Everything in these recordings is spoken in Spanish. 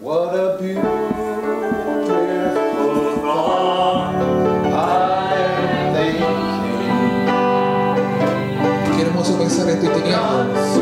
What a beautiful thought I am thinking. Qué hermoso pensar esto y teniendo.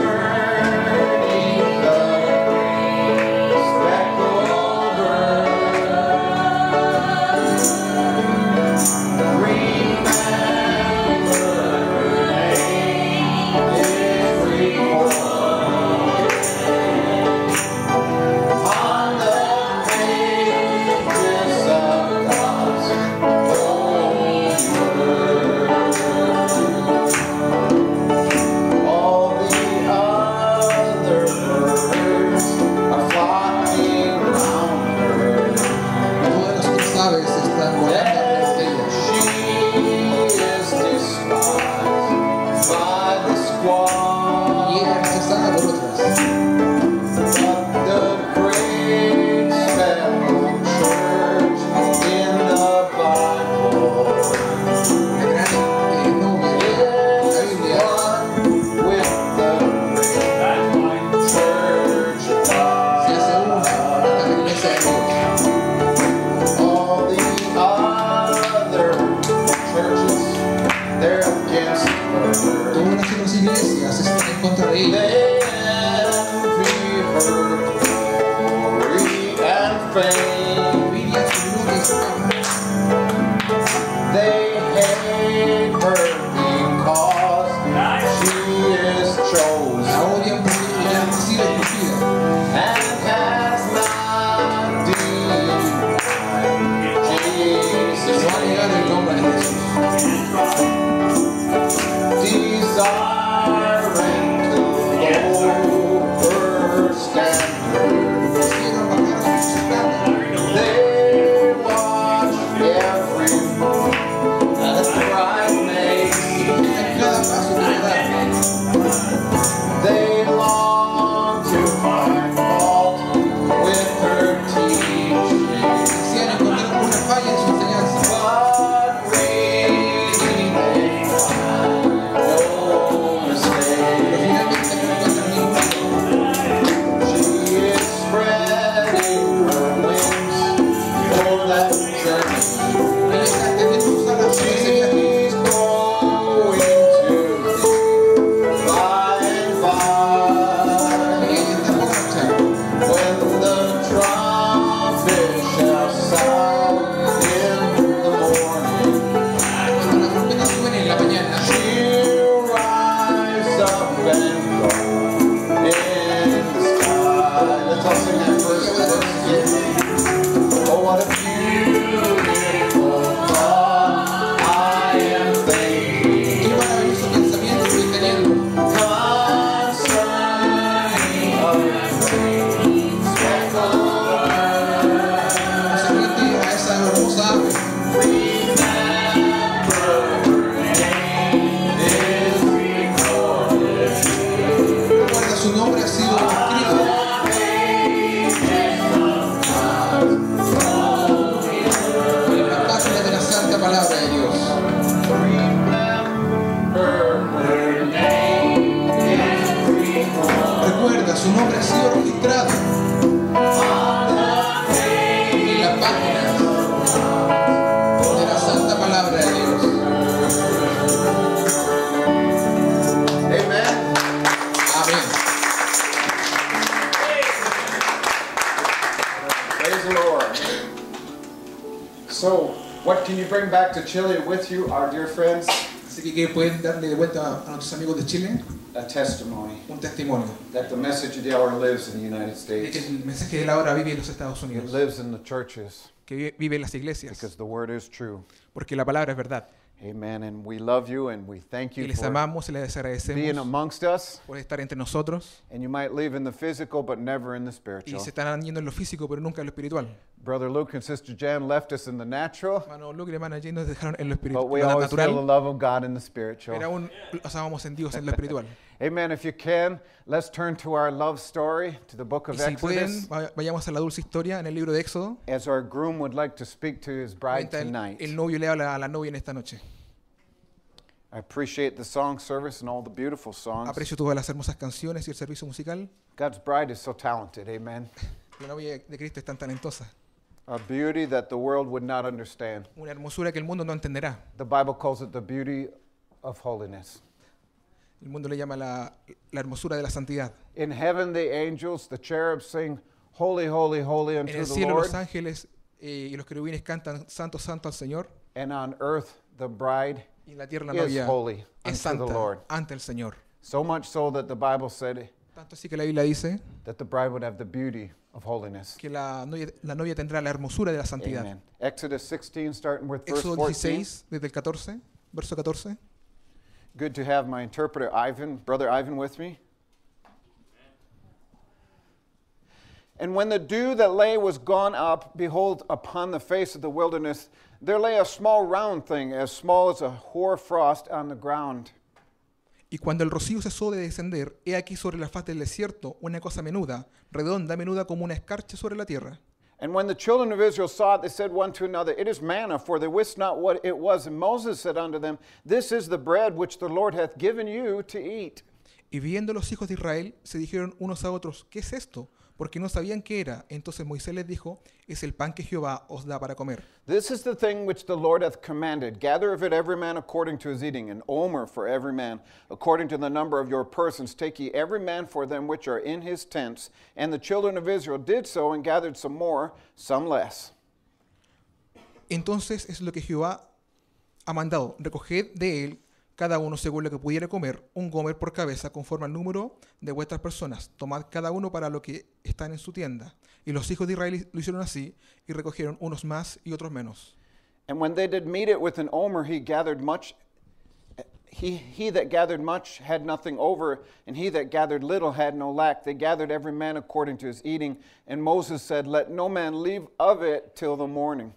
a, nuestros amigos de Chile a testimony un testimonio that the message of the hour lives in the United que States, el mensaje de la hora vive en los Estados it lives in the churches que vive en las iglesias, because the word is true. porque la palabra es verdad. Amen. And we love you and we thank you les for amamos y les being amongst us. por estar entre nosotros. And you might live in the physical, but never in the Y spiritual. se están yendo en lo físico, pero nunca en lo espiritual. Brother Luke and Sister Jan left us in the natural, Hermano Luke y hermana Jane nos dejaron en lo espiritual, but we espiritual always feel the love of God in the spiritual. aún los amamos en Dios en lo espiritual. Amen. If you can, let's turn to our love story, to the book Y of si pueden, Exodus, vayamos a la dulce historia en el libro de Éxodo. as our groom would like to speak to his bride tonight. el novio le habla a la novia en esta noche. I appreciate the song service and all the beautiful songs. Aprecio todas las hermosas canciones y el servicio musical. God's bride is so talented, amen. La novia de Cristo es tan talentosa. A beauty that the world would not understand. Una hermosura que el mundo no entenderá. The Bible calls it the beauty of holiness. El mundo le llama la, la hermosura de la santidad. In heaven the angels, the cherubs sing holy, holy, holy unto the Lord. En el cielo los ángeles eh, y los querubines cantan santo, santo al Señor. And on earth the bride y la tierra is novia holy es unto the Lord. ante el Señor. So much so that the Bible said Tanto así que la Biblia dice that the bride would have the beauty of holiness. que la novia, la novia tendrá la hermosura de la santidad. Amen. Exodus 16, starting with verse Éxodo 14. desde el 14, verso 14. Good to have my interpreter Ivan, brother Ivan, with me. And when the dew that lay was gone up, behold, upon the face of the wilderness there lay a small round thing, as small as a hoar frost, on the ground. Y cuando el rocío cesó de descender, he aquí sobre la faz del desierto una cosa menuda, redonda, menuda como una escarcha sobre la tierra. And when the children of Israel saw it, they said one to another, It is manna, for they wist not what it was. And Moses said unto them, This is the bread which the Lord hath given you to eat. Y viendo los hijos de Israel, se dijeron unos a otros, ¿qué es esto? porque no sabían qué era. Entonces Moisés les dijo, es el pan que Jehová os da para comer. This is the thing which the Lord hath commanded. Gather of it every man according to his eating, an omer for every man, according to the number of your persons. Take ye every man for them which are in his tents. And the children of Israel did so and gathered some more, some less. Entonces es lo que Jehová ha mandado. Recoged de él cada uno según lo que pudiera comer, un gomer por cabeza conforme al número de vuestras personas. Tomad cada uno para lo que están en su tienda. Y los hijos de Israel lo hicieron así y recogieron unos más y otros menos. And when they did meet it with an omer, he gathered much. He, he that gathered much had nothing over, and he that gathered little had no lack. They gathered every man according to his eating. And Moses said, Let no man leave of it till the morning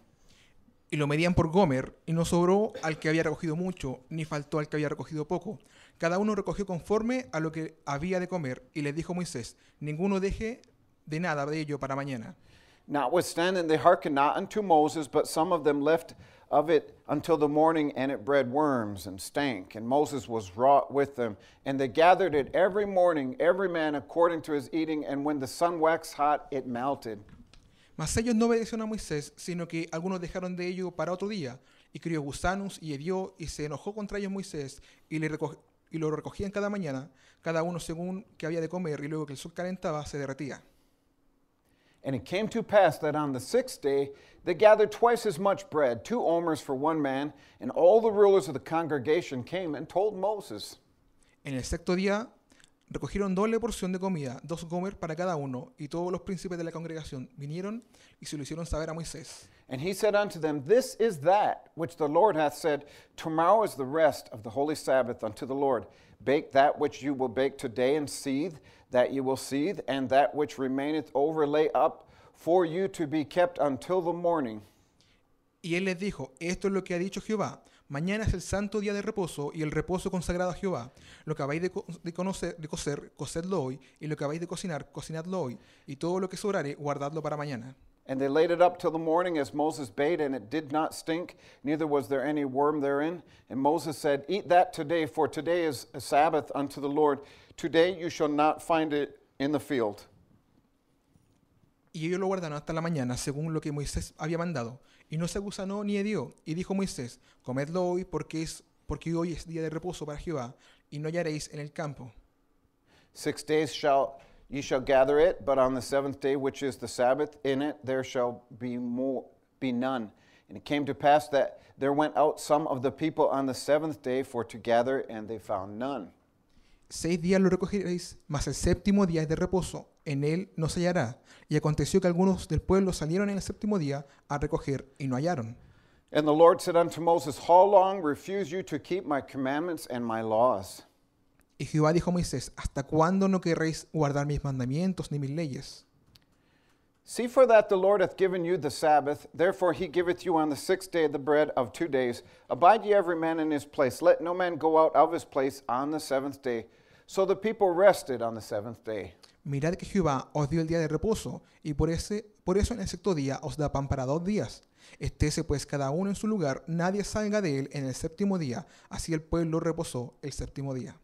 y lo medían por Gomer y no sobró al que había recogido mucho, ni faltó al que había recogido poco. Cada uno recogió conforme a lo que había de comer y les dijo Moisés, ninguno deje de nada de ello para mañana. Notwithstanding they hearkened not unto Moses, but some of them left of it until the morning, and it bred worms and stank. And Moses was wroth with them. And they gathered it every morning, every man according to his eating. And when the sun waxed hot, it melted. Mas ellos no obedecieron a Moisés, sino que algunos dejaron de ello para otro día, y crió gusanos y hedió, y se enojó contra ellos Moisés, y, le y lo recogían cada mañana, cada uno según que había de comer, y luego que el sol calentaba, se derretía. And it came to pass that on the sixth day they gathered twice as much bread, two omers for one man, and all the rulers of the congregation came and told Moses. En el sexto día Recogieron doble porción de comida, dos gomer para cada uno, y todos los príncipes de la congregación vinieron y se lo hicieron saber a Moisés. And he said unto them, This is that which the Lord hath said, Tomorrow is the rest of the holy Sabbath unto the Lord. Bake that which you will bake today, and seethe that you will seethe, and that which remaineth over lay up for you to be kept until the morning. Y él les dijo, Esto es lo que ha dicho Jehová. Mañana es el santo día de reposo y el reposo consagrado a Jehová. Lo que habéis de, de, conocer, de coser, cosedlo hoy, y lo que habéis de cocinar, cocinadlo hoy, y todo lo que sobrare, guardadlo para mañana. And they laid it up till the morning as Moses bade, and it did not stink, neither was there any worm therein. And Moses said, Eat that today, for today is a Sabbath unto the Lord. Today you shall not find it in the field. Y ellos lo guardaron hasta la mañana, según lo que Moisés había mandado y no se gusanó ni hedió. Y dijo Moisés, comedlo hoy porque, es, porque hoy es día de reposo para Jehová, y no hallaréis en el campo. Six days shall ye shall gather it, but on the seventh day, which is the Sabbath, in it there shall be, more, be none. And it came to pass that there went out some of the people on the seventh day for to gather, and they found none. Seis días lo recogeréis, mas el séptimo día es de reposo, en él no se hallará. Y aconteció que algunos del pueblo salieron en el séptimo día a recoger y no hallaron. And the Lord said unto Moses, How long refuse you to keep my commandments and my laws? Y Jehová dijo a Moisés, ¿hasta cuándo no querréis guardar mis mandamientos ni mis leyes? See for that the Lord hath given you the Sabbath, therefore he giveth you on the sixth day the bread of two days. Abide ye every man in his place, let no man go out of his place on the seventh day. So the people rested on the seventh day. Mirad que Jehová os dio el día de reposo, y por, ese, por eso en el sexto día os da pan para dos días. Estése pues cada uno en su lugar, nadie salga de él en el séptimo día. Así el pueblo reposó el séptimo día.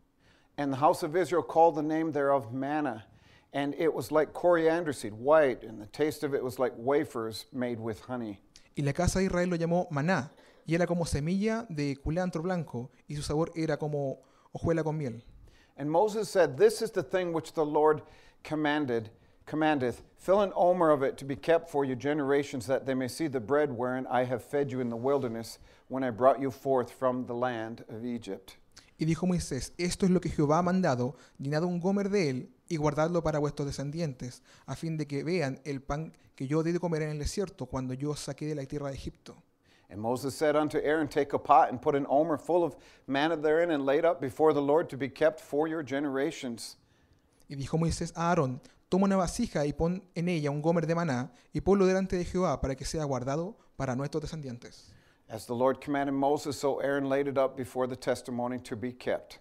And house of Israel called the name thereof manna, and it was like coriander seed, white, and the taste of it was like wafers made with honey. Y la casa de Israel lo llamó maná, y era como semilla de culantro blanco, y su sabor era como hojuela con miel. And Moses said, This is the thing which the Lord commanded, commandeth. Fill an omer of it to be kept for your generations, that they may see the bread wherein I have fed you in the wilderness, when I brought you forth from the land of Egypt. Y dijo Moisés, esto es lo que Jehová ha mandado, llenad un gomer de él y guardadlo para vuestros descendientes, a fin de que vean el pan que yo di de comer en el desierto cuando yo os saqué de la tierra de Egipto. And Moses said unto Aaron, Take a pot and put an omer full of manna therein, and lay it up before the Lord to be kept for your generations. Y dijo Moisés a Aarón, Toma una vasija y pon en ella un gomer de maná, y ponlo delante de Jehová para que sea guardado para nuestros descendientes. As the Lord commanded Moses, so Aaron laid it up before the testimony to be kept.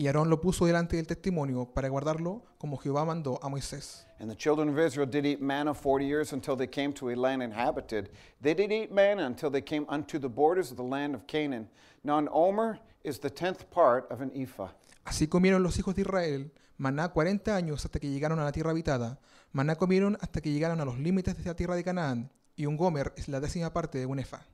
Y Aarón lo puso delante del testimonio para guardarlo como Jehová mandó a Moisés. Así comieron los hijos de Israel maná 40 años hasta que llegaron a la tierra habitada. Maná comieron hasta que llegaron a los límites de la tierra de Canaán. Y un gomer es la décima parte de un efa.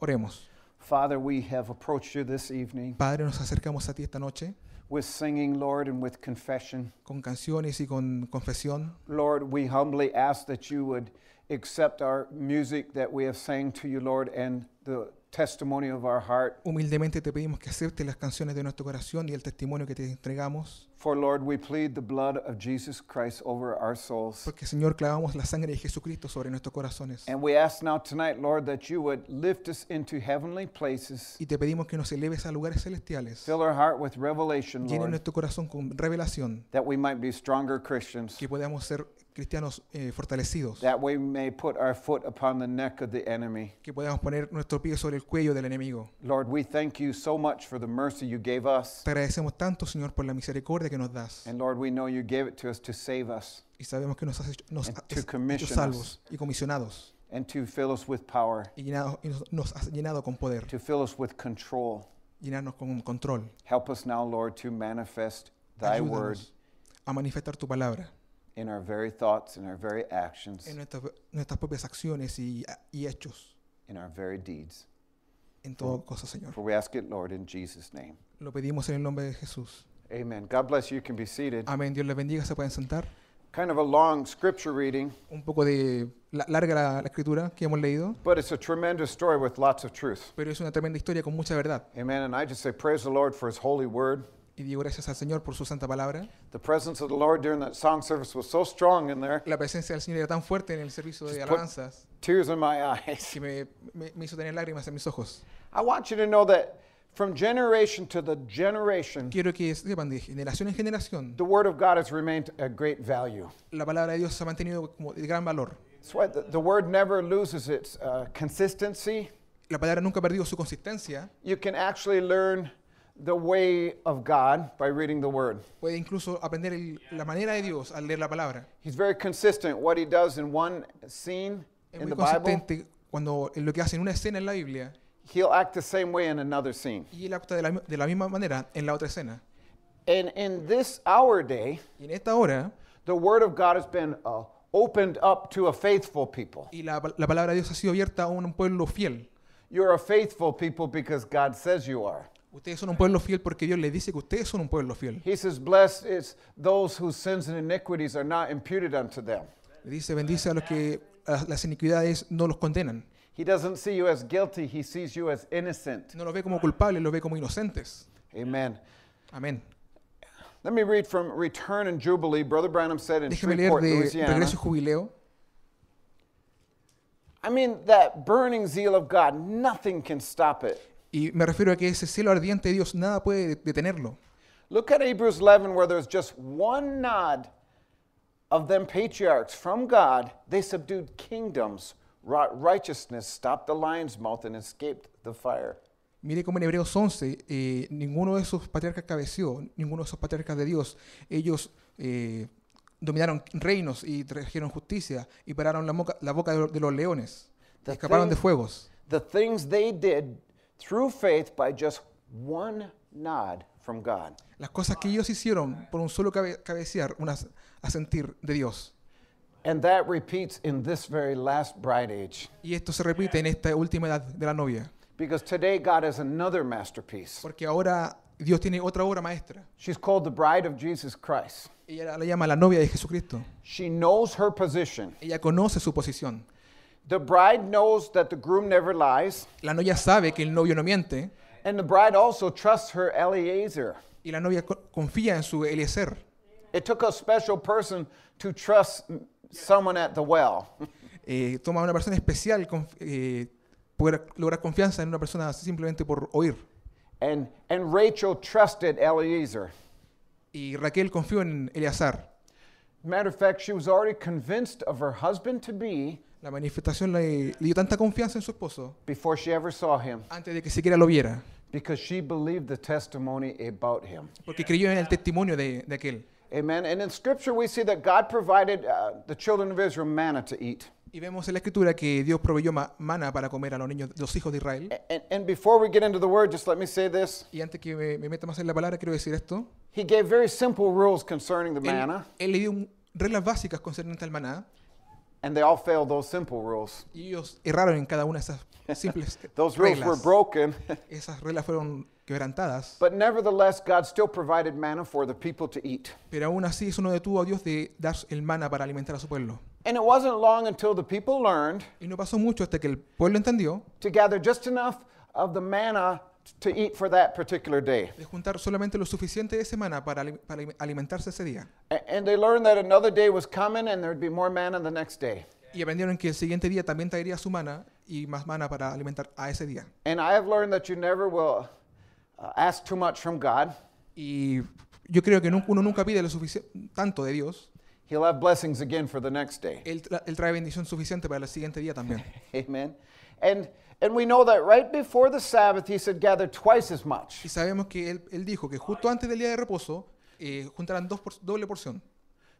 Oremos. Father, we have approached you this evening. Padre, nos acercamos a ti esta noche. With singing, Lord, and with confession. Con canciones y con confesión. Lord, we humbly ask that you would accept our music that we have sang to you, Lord, and the testimony of our heart. Humildemente te pedimos que aceptes las canciones de nuestro corazón y el testimonio que te entregamos. For Lord, we plead the blood of Jesus Christ over our souls. Porque Señor clavamos la sangre de Jesucristo sobre nuestros corazones. And we ask now tonight, Lord, that you would lift us into heavenly places. Y te pedimos que nos eleves a lugares celestiales. Fill our heart with revelation, Lord. nuestro corazón con revelación. That we might be stronger Christians. Que podamos ser cristianos fortalecidos. Que podamos poner nuestro pie sobre el cuello del enemigo. Lord, Te agradecemos tanto, Señor, por la misericordia que nos das. And Lord, Y sabemos que nos has hecho, nos salvos y comisionados. Y, nos, has llenado con poder. Llenarnos con control. Help us now, Lord, Ayúdanos a manifestar tu palabra. in our very thoughts, in our very actions, en nuestra, nuestras propias acciones y, y hechos, in our very deeds. en toda cosa, Señor. For we ask it, Lord, in Jesus' name. Lo pedimos en el nombre de Jesús. Amen. God bless you. You can be seated. Amén. Dios le bendiga. Se pueden sentar. Kind of a long scripture reading, Un poco de la- larga la, la escritura que hemos leído, but it's a tremendous story with lots of truth. pero es una tremenda historia con mucha verdad. Amen. And I just say, praise the Lord for His holy word. Y digo gracias al Señor por su santa palabra. The presence of the Lord during that song service was so strong in there. La presencia del Señor era tan fuerte en el servicio de alabanzas. Tears in my eyes. Que me, me, me hizo tener lágrimas en mis ojos. I want you to know that from generation to the generation, Quiero que sepan de generación en generación. the word of God has remained a great value. La palabra de Dios se ha mantenido como de gran valor. the, the word never loses its uh, consistency. La palabra nunca ha perdido su consistencia. You can actually learn the way of God by reading the word. Puede incluso aprender el, la manera de Dios al leer la palabra. He's very consistent what he does in one scene in the Bible. consistente cuando en lo que hace en una escena en la Biblia He'll act the same way in another scene. y él actúa de la, de la misma manera en la otra escena. And in this our day, Y en esta hora, the word of God has been uh, opened up to a faithful people. y la, la palabra de Dios ha sido abierta a un pueblo fiel. You're a faithful people because God says you are. Ustedes son un pueblo fiel porque Dios les dice que ustedes son un pueblo fiel. He says, Blessed is those whose sins and iniquities are not imputed unto them. Le dice, bendice a los que las iniquidades no los condenan. He doesn't see you as guilty, he sees you as innocent. No los ve como culpables, los ve como inocentes. Amen. Amén. Let me read from Return and Jubilee, Brother Branham said in Déjeme Shreveport, leer de Louisiana. Regreso y Jubileo. I mean, that burning zeal of God, nothing can stop it. Y me refiero a que ese celo ardiente de Dios nada puede detenerlo. Look at Hebrews 11 where there's just one nod of them patriarchs from God. They subdued kingdoms, wrought righteousness, stopped the lion's mouth and escaped the fire. Mire cómo en Hebreos 11 eh, ninguno de esos patriarcas cabeció, ninguno de esos patriarcas de Dios, ellos eh, dominaron reinos y trajeron justicia y pararon la, boca, la boca de los leones, the escaparon thing, de fuegos. The things they did through faith by just one nod from God. Las cosas que ellos hicieron por un solo cabecear, un as, asentir de Dios. And that repeats in this very last bride age. Y esto se repite en esta última edad de la novia. Because today God has another masterpiece. Porque ahora Dios tiene otra obra maestra. She's called the bride of Jesus Christ. Ella la llama la novia de Jesucristo. She knows her position. Ella conoce su posición. The bride knows that the groom never lies. La novia sabe que el novio no miente. And the bride also trusts her Eliezer. Y la novia confía en su Eliezer. It took a special person to trust someone at the well. eh, toma una persona especial eh, poder lograr confianza en una persona simplemente por oír. And, and Rachel trusted Eliezer. Y Raquel confió en Eliezer. Matter of fact, she was already convinced of her husband to be. La manifestación le, dio tanta confianza en su esposo antes de que siquiera lo viera. Porque creyó en el testimonio de, aquel. Y vemos en la escritura que Dios proveyó maná para comer a los niños, los hijos de Israel. Y antes que me, meta más en la palabra, quiero decir esto. Él, le dio reglas básicas concerniente al maná. And they all failed those simple rules. Y ellos erraron en cada una de esas simples those reglas. Rules were broken. esas reglas fueron quebrantadas. But nevertheless, God still provided manna for the people to eat. Pero aún así, eso no detuvo a Dios de dar el maná para alimentar a su pueblo. And it wasn't long until the people learned. Y no pasó mucho hasta que el pueblo entendió. To gather just enough of the manna to eat for that particular day. de juntar solamente lo suficiente de semana para, para alimentarse ese día. And they learned that another day was coming and there'd be more manna the next day. Y aprendieron que el siguiente día también traería su mana y más mana para alimentar a ese día. And I have learned that you never will uh, ask too much from God. Y yo creo que uno nunca pide lo suficiente tanto de Dios. He'll have blessings again for the next day. él trae bendición suficiente para el siguiente día también. Amen. And And we know that right before the Sabbath he said gather twice as much. Y sabemos que él, él dijo que justo antes del día de reposo eh, juntarán dos por, doble porción.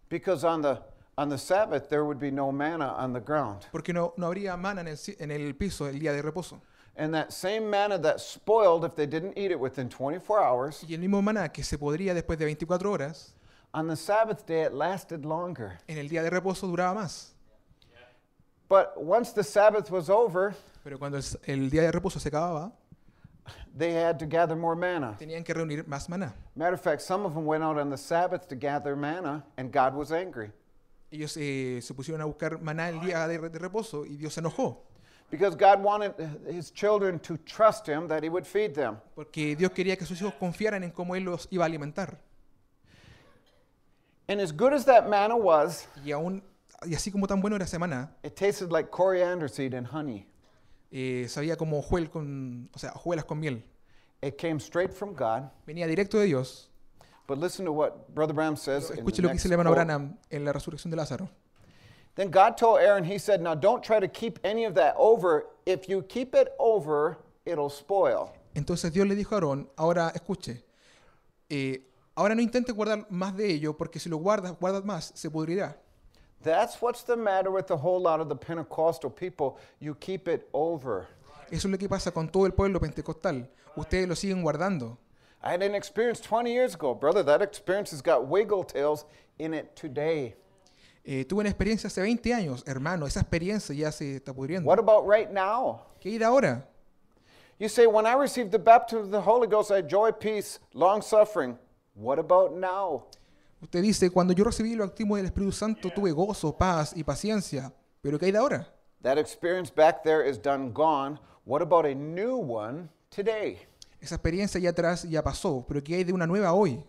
Because on the on the Sabbath there would be no manna on the ground. Porque no, no habría en el, en el piso el día de reposo. And that same manna that spoiled if they didn't eat it within 24 hours. Y el mismo que se podría después de 24 horas. On the Sabbath day it lasted longer. En el día de reposo duraba más. But once the Sabbath was over, Pero cuando el, el día de reposo se acababa, they had to gather more manna. tenían que reunir más maná. Matter of fact, some of them went out on the Sabbath to gather manna, and God was angry. Ellos eh, se pusieron a buscar maná el día de, de reposo y Dios se enojó. Because God wanted his children to trust him that he would feed them. Porque Dios quería que sus hijos confiaran en cómo él los iba a alimentar. And as good as that manna was, y aún y así como tan bueno era esa maná, it tasted like coriander seed and honey eh, sabía como hojuel con, o sea, juelas con miel. It came straight from God. Venía directo de Dios. But listen to what Brother Branham says Pero Escuche in lo que dice el hermano Branham en la resurrección de Lázaro. Then God told Aaron, he said, now don't try to keep any of that over. If you keep it over, it'll spoil. Entonces Dios le dijo a Aarón, ahora escuche, eh, ahora no intentes guardar más de ello, porque si lo guardas, guardas más, se pudrirá. That's what's the matter with a whole lot of the Pentecostal people. You keep it over. Eso es lo que pasa con todo el pueblo pentecostal. Ustedes lo siguen guardando. I had an experience 20 years ago, brother. That experience has got wiggle tails in it today. Eh, tuve una experiencia hace 20 años, hermano. Esa experiencia ya se está pudriendo. What about right now? ¿Qué ir ahora? You say, when I received the baptism of the Holy Ghost, I had joy, peace, long suffering. What about now? Usted dice, cuando yo recibí lo activo del Espíritu Santo, tuve gozo, paz y paciencia. Pero ¿qué hay de ahora? Esa experiencia ya atrás ya pasó, pero ¿qué hay de una nueva hoy?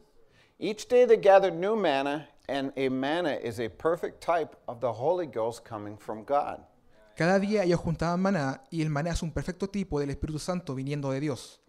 Each day they gathered new manna, and a manna is a perfect type of the Holy Ghost coming from God. Cada día ellos juntaban maná y el maná es un perfecto tipo del Espíritu Santo viniendo de Dios.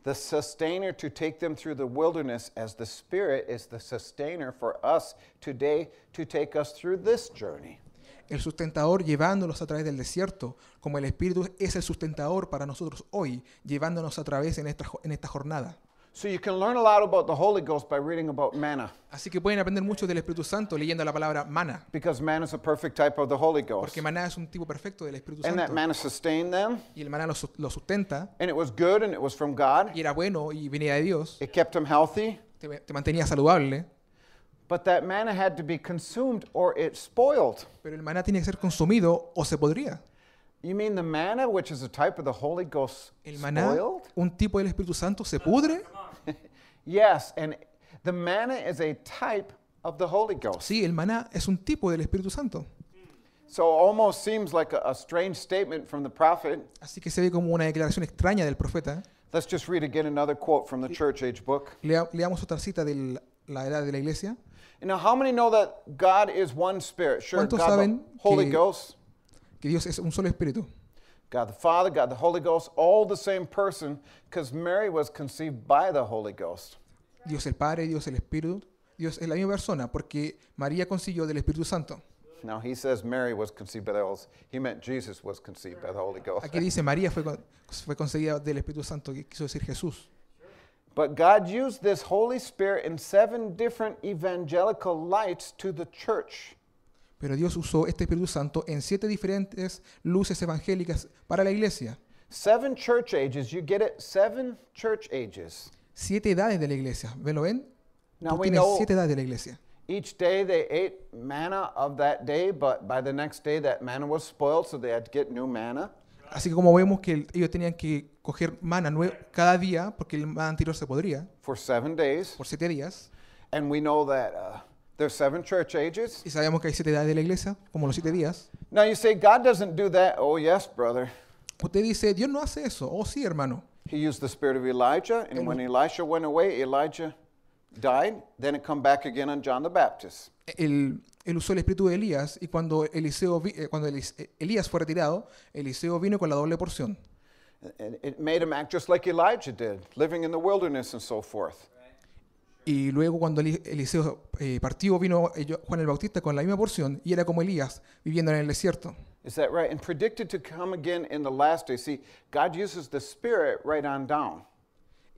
El sustentador llevándonos a través del desierto, como el Espíritu es el sustentador para nosotros hoy, llevándonos a través en esta jornada. So you can learn a lot about the Holy Ghost by reading about manna. Así que pueden aprender mucho del Espíritu Santo leyendo la palabra mana. Because manna is a perfect type of the Holy Ghost. Porque maná es un tipo perfecto del Espíritu And Santo. that manna sustained them. Y el maná los los sustenta. And it was good and it was from God. Y era bueno y venía de Dios. It kept them healthy. Te, te mantenía saludable. But that manna had to be consumed or it spoiled. Pero el maná tiene que ser consumido o se podría. You mean the manna, which is a type of the Holy Ghost, El maná, spoiled? un tipo del Espíritu Santo, se pudre. Yes, and the manna is a type of the Holy Ghost. Sí, el maná es un tipo del Espíritu Santo. So almost seems like a, a strange statement from the prophet. Así que se ve como una declaración extraña del profeta. Let's just read again another quote from the church age book. Lea, leamos otra cita de la edad de la iglesia. And know, how many know that God is one spirit? Sure, ¿Cuántos God, saben the Holy que, Ghost. que Dios es un solo espíritu? God the Father, God the Holy Ghost, all the same person, because Mary was conceived by the Holy Ghost. Dios el Padre, Dios el Espíritu, Dios es la misma persona, porque María consiguió del Espíritu Santo. Now he says Mary was conceived by the Holy Ghost. He meant Jesus was conceived by the Holy Ghost. Aquí dice María fue, fue concebida del Espíritu Santo, que quiso decir Jesús. But God used this Holy Spirit in seven different evangelical lights to the church. Pero Dios usó este Espíritu Santo en siete diferentes luces evangélicas para la iglesia. Seven church ages, you get it? Seven church ages. Siete edades de la iglesia. ¿ve lo ven? Now Tú we tienes know siete edades de la iglesia. Each day they ate manna of that day, but by the next day that manna was spoiled, so they had to get new manna. Así que como vemos que ellos tenían que coger mana cada día porque el mana anterior se podría. For seven days. Por siete días. And we know that uh, There's seven church ages. Y sabemos que hay siete edades de la iglesia, como los siete días. Now you say God doesn't do that. Oh yes, brother. Usted dice, Dios no hace eso. Oh sí, hermano. He used the spirit of Elijah, and when Elisha went away, Elijah died. Then it come back again on John the Baptist. El, él usó el espíritu de Elías y cuando Eliseo eh, cuando eh, Elías fue retirado, Eliseo vino con la doble porción. It made him act just like Elijah did, living in the wilderness and so forth. Y luego cuando Eliseo eh, partió, vino eh, Juan el Bautista con la misma porción y era como Elías viviendo en el desierto.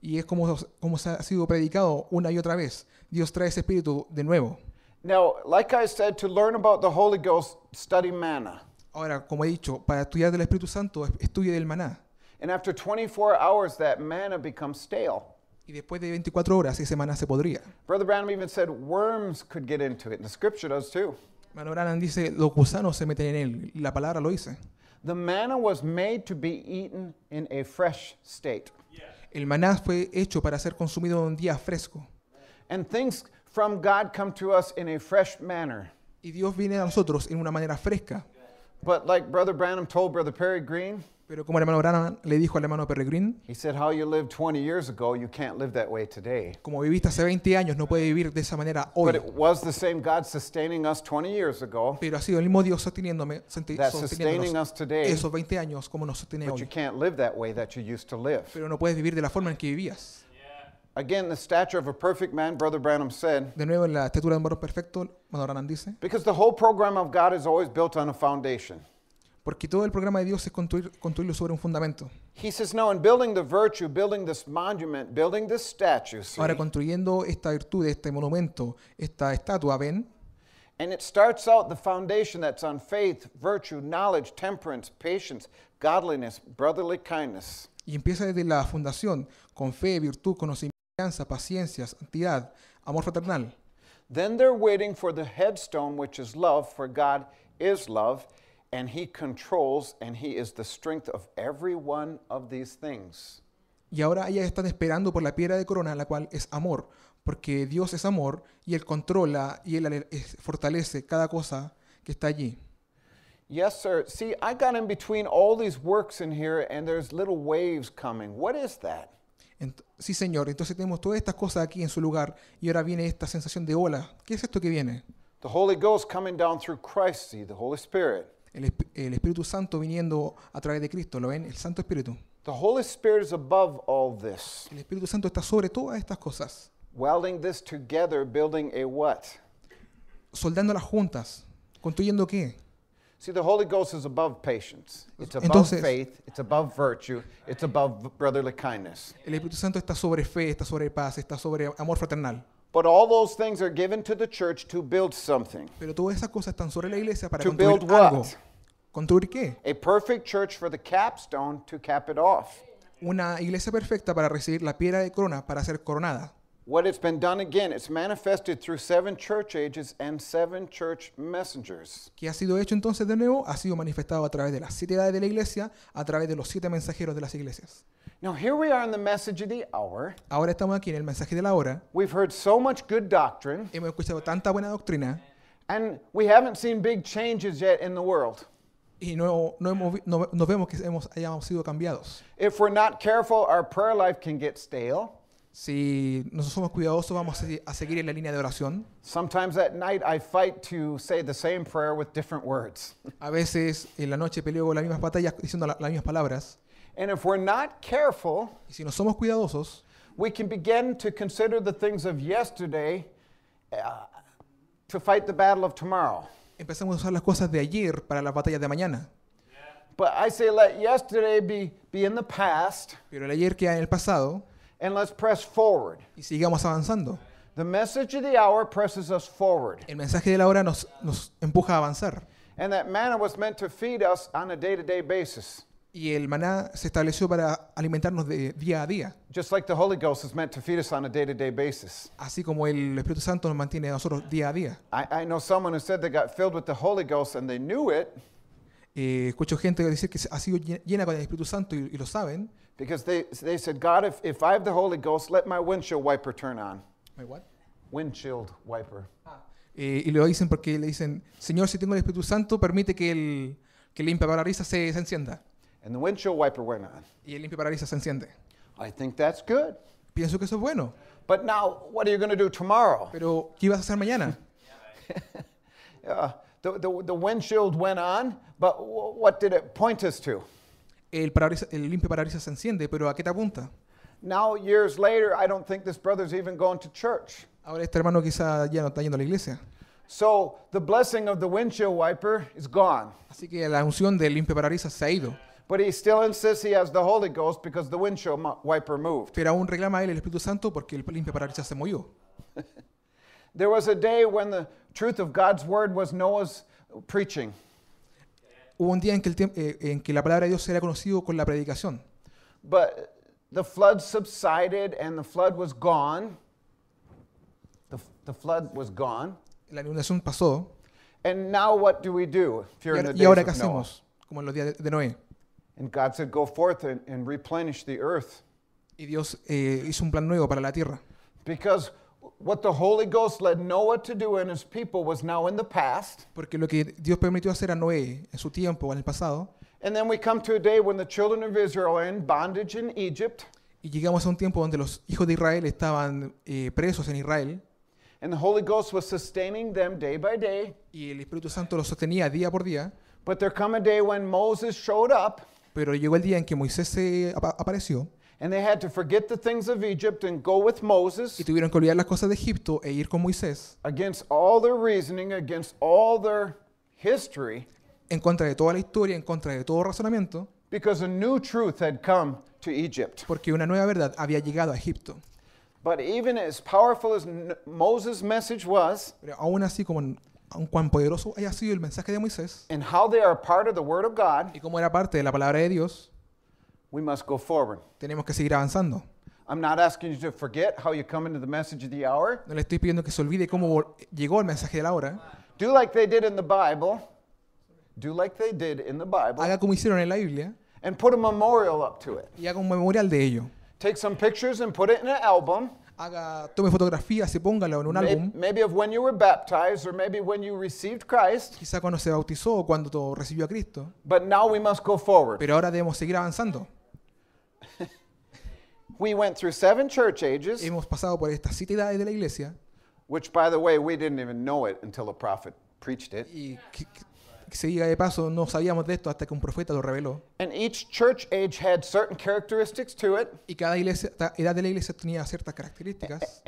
Y es como, como ha sido predicado una y otra vez. Dios trae ese espíritu de nuevo. Ahora, como he dicho, para estudiar del Espíritu Santo, estudia del maná. And after 24 hours, that manna becomes stale. Y después de 24 horas, ese maná se podría. Brother Branham even said worms could get into it. The scripture does too. Mano Branham dice, los gusanos se meten en él. La palabra lo dice. The manna was made to be eaten in a fresh state. El maná fue hecho para ser consumido en un día fresco. And things from God come to us in a fresh manner. Y Dios viene a nosotros en una manera fresca. But like Brother Branham told Brother Perry Green, Pero como el hermano Branham le dijo al hermano Peregrine, He said, How you lived 20 years ago, you can't live that way today. como viviste hace 20 años, no puede vivir de esa manera But it was the same God sustaining us 20 years ago Pero ha sido el mismo Dios sosteniéndome, senti- that's sustaining sosteniéndonos us today, esos 20 años como nos sostiene but you can't live that way that you used to live. Pero no puedes vivir de la forma en que vivías. Again, the stature of a perfect man, Brother Branham said, De nuevo, la estatura de un varón perfecto, hermano Branham dice, because the whole program of God is always built on a foundation. Porque todo el programa de Dios es construir, construirlo sobre un fundamento. He says, no, in building the virtue, building this monument, building this statue. see? Ahora construyendo esta virtud, este monumento, esta estatua, ven. And it starts out the foundation that's on faith, virtue, knowledge, temperance, patience, godliness, brotherly kindness. Y empieza desde la fundación, con fe, virtud, conocimiento, paciencia, santidad, amor fraternal. Then they're waiting for the headstone, which is love, for God is love and he controls and he is the strength of every one of these things. Y ahora ellas están esperando por la piedra de corona, la cual es amor, porque Dios es amor y él controla y él fortalece cada cosa que está allí. Yes, sir. See, I got in between all these works in here and there's little waves coming. What is that? sí, señor. Entonces tenemos todas estas cosas aquí en su lugar y ahora viene esta sensación de ola. ¿Qué es esto que viene? The Holy Ghost coming down through Christ, see, the Holy Spirit. El, el Espíritu Santo viniendo a través de Cristo, ¿lo ven? El Santo Espíritu. The Holy Spirit is above all this. El Espíritu Santo está sobre todas estas cosas. Welding this together, building a what? Soldando las juntas, construyendo qué? See, the Holy Ghost is above patience. It's above Entonces, faith. It's above virtue. It's above brotherly kindness. El Espíritu Santo está sobre fe, está sobre paz, está sobre amor fraternal. But all those things are given to the church to build something. Pero todas esas cosas están sobre la iglesia para to construir build algo. Una iglesia perfecta para recibir la piedra de corona para ser coronada. What Que ha sido hecho entonces de nuevo, ha sido manifestado a través de las siete edades de la iglesia, a través de los siete mensajeros de las iglesias. Ahora estamos aquí en el mensaje de la hora. so much good doctrine. Hemos escuchado tanta buena doctrina. y no hemos visto grandes cambios todavía in the world y no, no, hemos, no, vemos que hemos, hayamos sido cambiados. Si no somos cuidadosos, vamos a seguir en la línea de oración. A veces en la noche peleo las mismas batallas diciendo las mismas palabras. y si no somos cuidadosos, we can begin to consider the things of yesterday uh, to fight the battle of tomorrow empezamos a usar las cosas de ayer para las batallas de mañana. But I say let yesterday be, be in the past Pero el ayer queda en el pasado and let's press forward. y sigamos avanzando. The message of the hour presses us forward. El mensaje de la hora nos, nos empuja a avanzar. And that manna was meant to feed us on a day to day basis. Y el maná se estableció para alimentarnos de día a día. Just like the Holy Ghost is meant to feed us on a day-to-day basis. Así como el Espíritu Santo nos mantiene a nosotros día a día. I, I know someone who said they got filled with the Holy Ghost and they knew it. Eh, escucho gente decir que ha sido llena con el Espíritu Santo y, y lo saben. Because they, they said, God, if, if I have the Holy Ghost, let my windshield wiper turn on. My what? Windshield wiper. Ah. Eh, y lo dicen porque le dicen, Señor, si tengo el Espíritu Santo, permite que el, que para la risa se, se encienda. And the windshield wiper went on. Y el limpiaparabrisas se enciende. I think that's good. Pienso que eso es bueno. But now, what are you going to do tomorrow? Pero ¿qué a hacer mañana? uh, the, the, the windshield went on, but what did it point us to? El, el limpiaparabrisas se enciende, pero ¿a qué te apunta? Now, years later, I don't think this brother's even going to church. Ahora este hermano quizá ya no está yendo a la iglesia. So the blessing of the windshield wiper is gone. Así que la unción del limpiaparabrisas se ha ido. But he still insists he has the Holy Ghost because the windshield wiper moved. Pero aún reclama él el Espíritu Santo porque el limpiaparabrisas se movió. there was a day when the truth of God's word was Noah's preaching. Hubo un día en que, el eh, en que la palabra de Dios era conocido con la predicación. But the flood subsided and the flood was gone. The, the flood was gone. La inundación pasó. And now what do we do if you're y, in the days ahora qué hacemos? Como en los días de, de Noé. And God said, Go forth and, and replenish the earth. Y Dios eh, hizo un plan nuevo para la tierra. Because what the Holy Ghost led Noah to do and his people was now in the past. Porque lo que Dios permitió hacer a Noé en su tiempo, en el pasado. And then we come to a day when the children of Israel are in bondage in Egypt. Y llegamos a un tiempo donde los hijos de Israel estaban eh, presos en Israel. And the Holy Ghost was sustaining them day by day. Y el Espíritu Santo los sostenía día por día. But there come a day when Moses showed up. Pero llegó el día en que Moisés se apareció y tuvieron que olvidar las cosas de Egipto e ir con Moisés en contra de toda la historia, en contra de todo razonamiento, porque una nueva verdad había llegado a Egipto. Pero aún así, como aun cuán poderoso haya sido el mensaje de Moisés and how they are part of the Word of God, y cómo era parte de la palabra de Dios, we must go forward. tenemos que seguir avanzando. I'm not asking you to forget how you come into the message of the hour. No le estoy pidiendo que se olvide cómo llegó el mensaje de la hora. Do like they did in the Bible. Do like they did in the Bible. Haga como hicieron en la Biblia And put a memorial up to it. y haga un memorial de ello. Take some pictures and put it in an album haga, tome fotografías y póngala en un álbum. Maybe of when you were baptized or maybe when you received Christ. Quizá cuando se bautizó o cuando recibió a Cristo. But now we must go forward. Pero ahora debemos seguir avanzando. we went through seven church ages. Hemos pasado por estas siete edades de la iglesia. Which by the way, we didn't even know it until a prophet preached it. Y se diga de paso, no sabíamos de esto hasta que un profeta lo reveló. Y cada edad de la iglesia tenía ciertas características.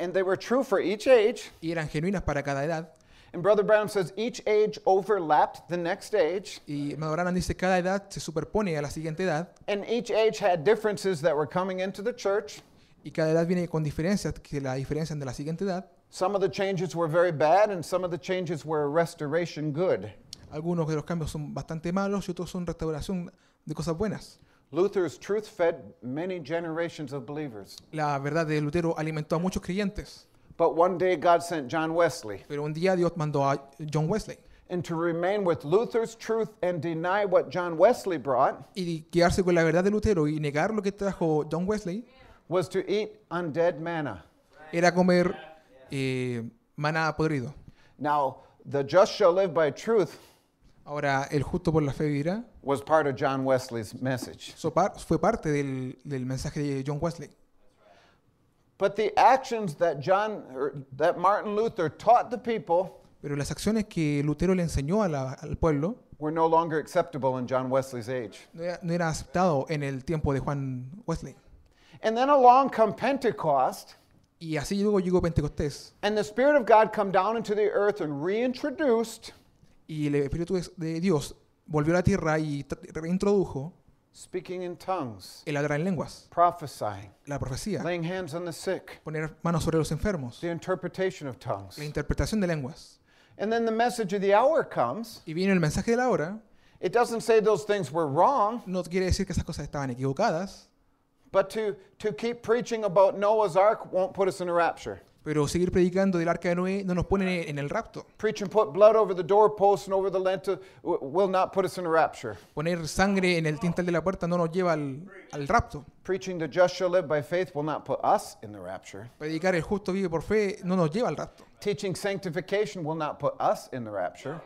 Y eran genuinas para cada edad. And Brother Brown Y dice cada edad se superpone a la siguiente edad. Y cada edad viene con diferencias que la diferencian de la siguiente edad. Some of the changes were very bad and some of the changes were restoration good. Algunos de los cambios son bastante malos y otros son restauración de cosas buenas. Luther's truth fed many generations of believers. La verdad de Lutero alimentó a muchos creyentes. Pero un día Dios mandó a John Wesley. Y quedarse con la verdad de Lutero y negar lo que trajo John Wesley. Era comer eh, maná podrido. Now, the just shall live by truth. Ahora, el justo por la fe vivirá. Was part of John Wesley's message. So par, fue parte del, del mensaje de John Wesley. But the actions that John or that Martin Luther taught the people Pero las acciones que Lutero le enseñó a la, al pueblo were no longer acceptable in John Wesley's age. No era, no era aceptado en el tiempo de Juan Wesley. And then along come Pentecost. Y así luego llegó Pentecostés. And the Spirit of God come down into the earth and reintroduced y el Espíritu de Dios volvió a la tierra y reintrodujo speaking in tongues, el hablar en lenguas, la profecía, poner manos sobre los enfermos, la interpretación de lenguas. And then the message of the hour comes. Y viene el mensaje de la hora. It doesn't say those things were wrong. No quiere decir que esas cosas estaban equivocadas. But to, to keep preaching about Noah's ark won't put us in a rapture. Pero seguir predicando del arca de Noé no nos pone en el rapto. Preaching put blood over the doorpost and over the lintel uh, will not put us in a rapture. Poner sangre en el tintal de la puerta no nos lleva al, al rapto. Preaching the just shall live by faith will not put us in the rapture. Predicar el justo vive por fe no nos lleva al rapto. Teaching sanctification will not put us in the rapture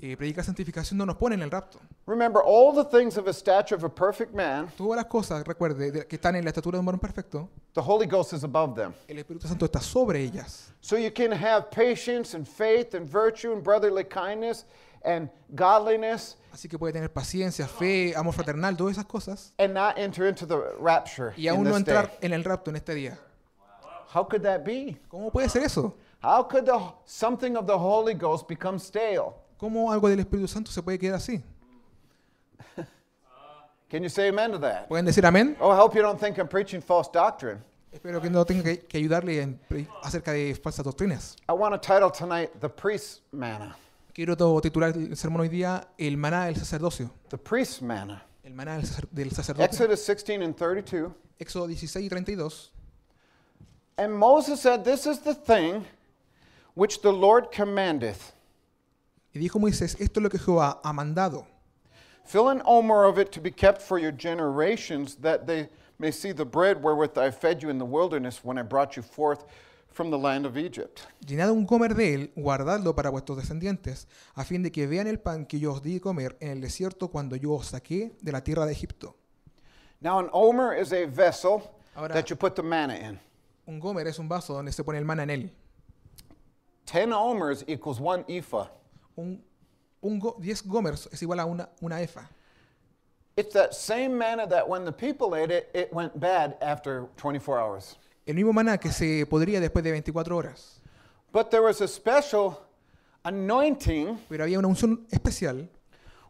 eh, predicar santificación no nos pone en el rapto. Remember all the things of a stature of a perfect man. Todas las cosas, recuerde, de- que están en la estatura de un varón perfecto, The Holy Ghost is above them. el Espíritu Santo está sobre ellas. So you can have patience and faith and virtue and brotherly kindness and godliness Así que puede tener paciencia, fe, amor fraternal, todas esas cosas, and not enter into the rapture y aún no entrar day. en el rapto en este día. How could that be? ¿Cómo puede ser eso? How could the, something of the Holy Ghost become stale? ¿Cómo algo del Espíritu Santo se puede quedar así? Can you say amen to that? ¿Pueden decir amén? Oh, I hope you don't think I'm preaching false doctrine. Espero que no tenga que, que ayudarle en, acerca de falsas doctrinas. I want to title tonight The Priest Manna. Quiero titular el sermón hoy día El maná del sacerdocio. The Priest Manna. El maná del, sacer, del sacerdocio. Exodus 16 and 32. Éxodo 16 y 32. And Moses said, This is the thing which the Lord commandeth. Y dijo Moisés, esto es lo que Jehová ha mandado. Fill an omer of it to be kept for your generations, that they may see the bread wherewith I fed you in the wilderness when I brought you forth from the land of Egypt. Llenad un comer de él, guardadlo para vuestros descendientes, a fin de que vean el pan que yo os di comer en el desierto cuando yo os saqué de la tierra de Egipto. Now an omer is a vessel Ahora, that you put the manna in. Un gomer es un vaso donde se pone el maná en él. 10 omers equals 1 ephah un, un go, 10 gomers es igual a una, una efa. It's that same manna that when the people ate it, it went bad after 24 hours. El mismo maná que se podría después de 24 horas. But there was a special anointing Pero había una unción especial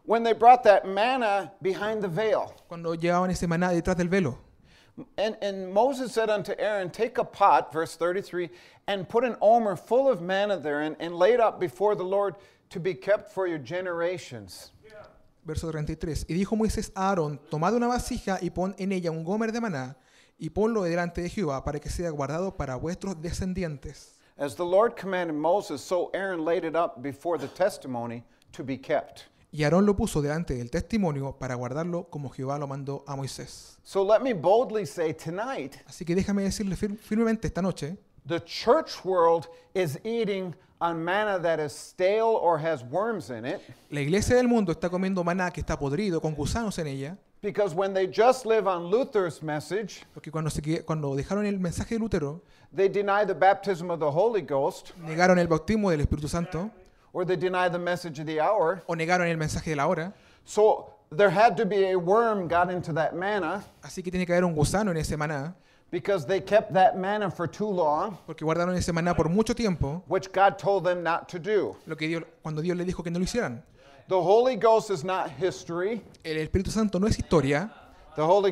when they brought that manna behind the veil. cuando llevaban ese maná detrás del velo. And, and Moses said unto Aaron, Take a pot, verse 33, and put an omer full of manna therein, and lay it up before the Lord Verso 33. Y dijo Moisés a Aarón, tomad una vasija y pon en ella un gomer de maná y ponlo delante de Jehová para que sea guardado para vuestros descendientes. As Aaron it before the testimony to be kept. Y Aarón lo puso delante del testimonio para guardarlo como Jehová lo mandó a Moisés. Así que déjame decirle firmemente esta noche, the church world is eating la iglesia del mundo está comiendo maná que está podrido con gusanos en ella. Because when they just live on Luther's message, porque cuando, cuando dejaron el mensaje de Lutero, they deny the baptism of the Holy Ghost, negaron el bautismo del Espíritu Santo, or they deny the message of the hour, o negaron el mensaje de la hora. So there had to be a worm got into that manna. Así que tiene que haber un gusano en ese maná porque guardaron ese maná por mucho tiempo, lo que Dios, cuando Dios le dijo que no lo hicieran. El Espíritu Santo no es historia. El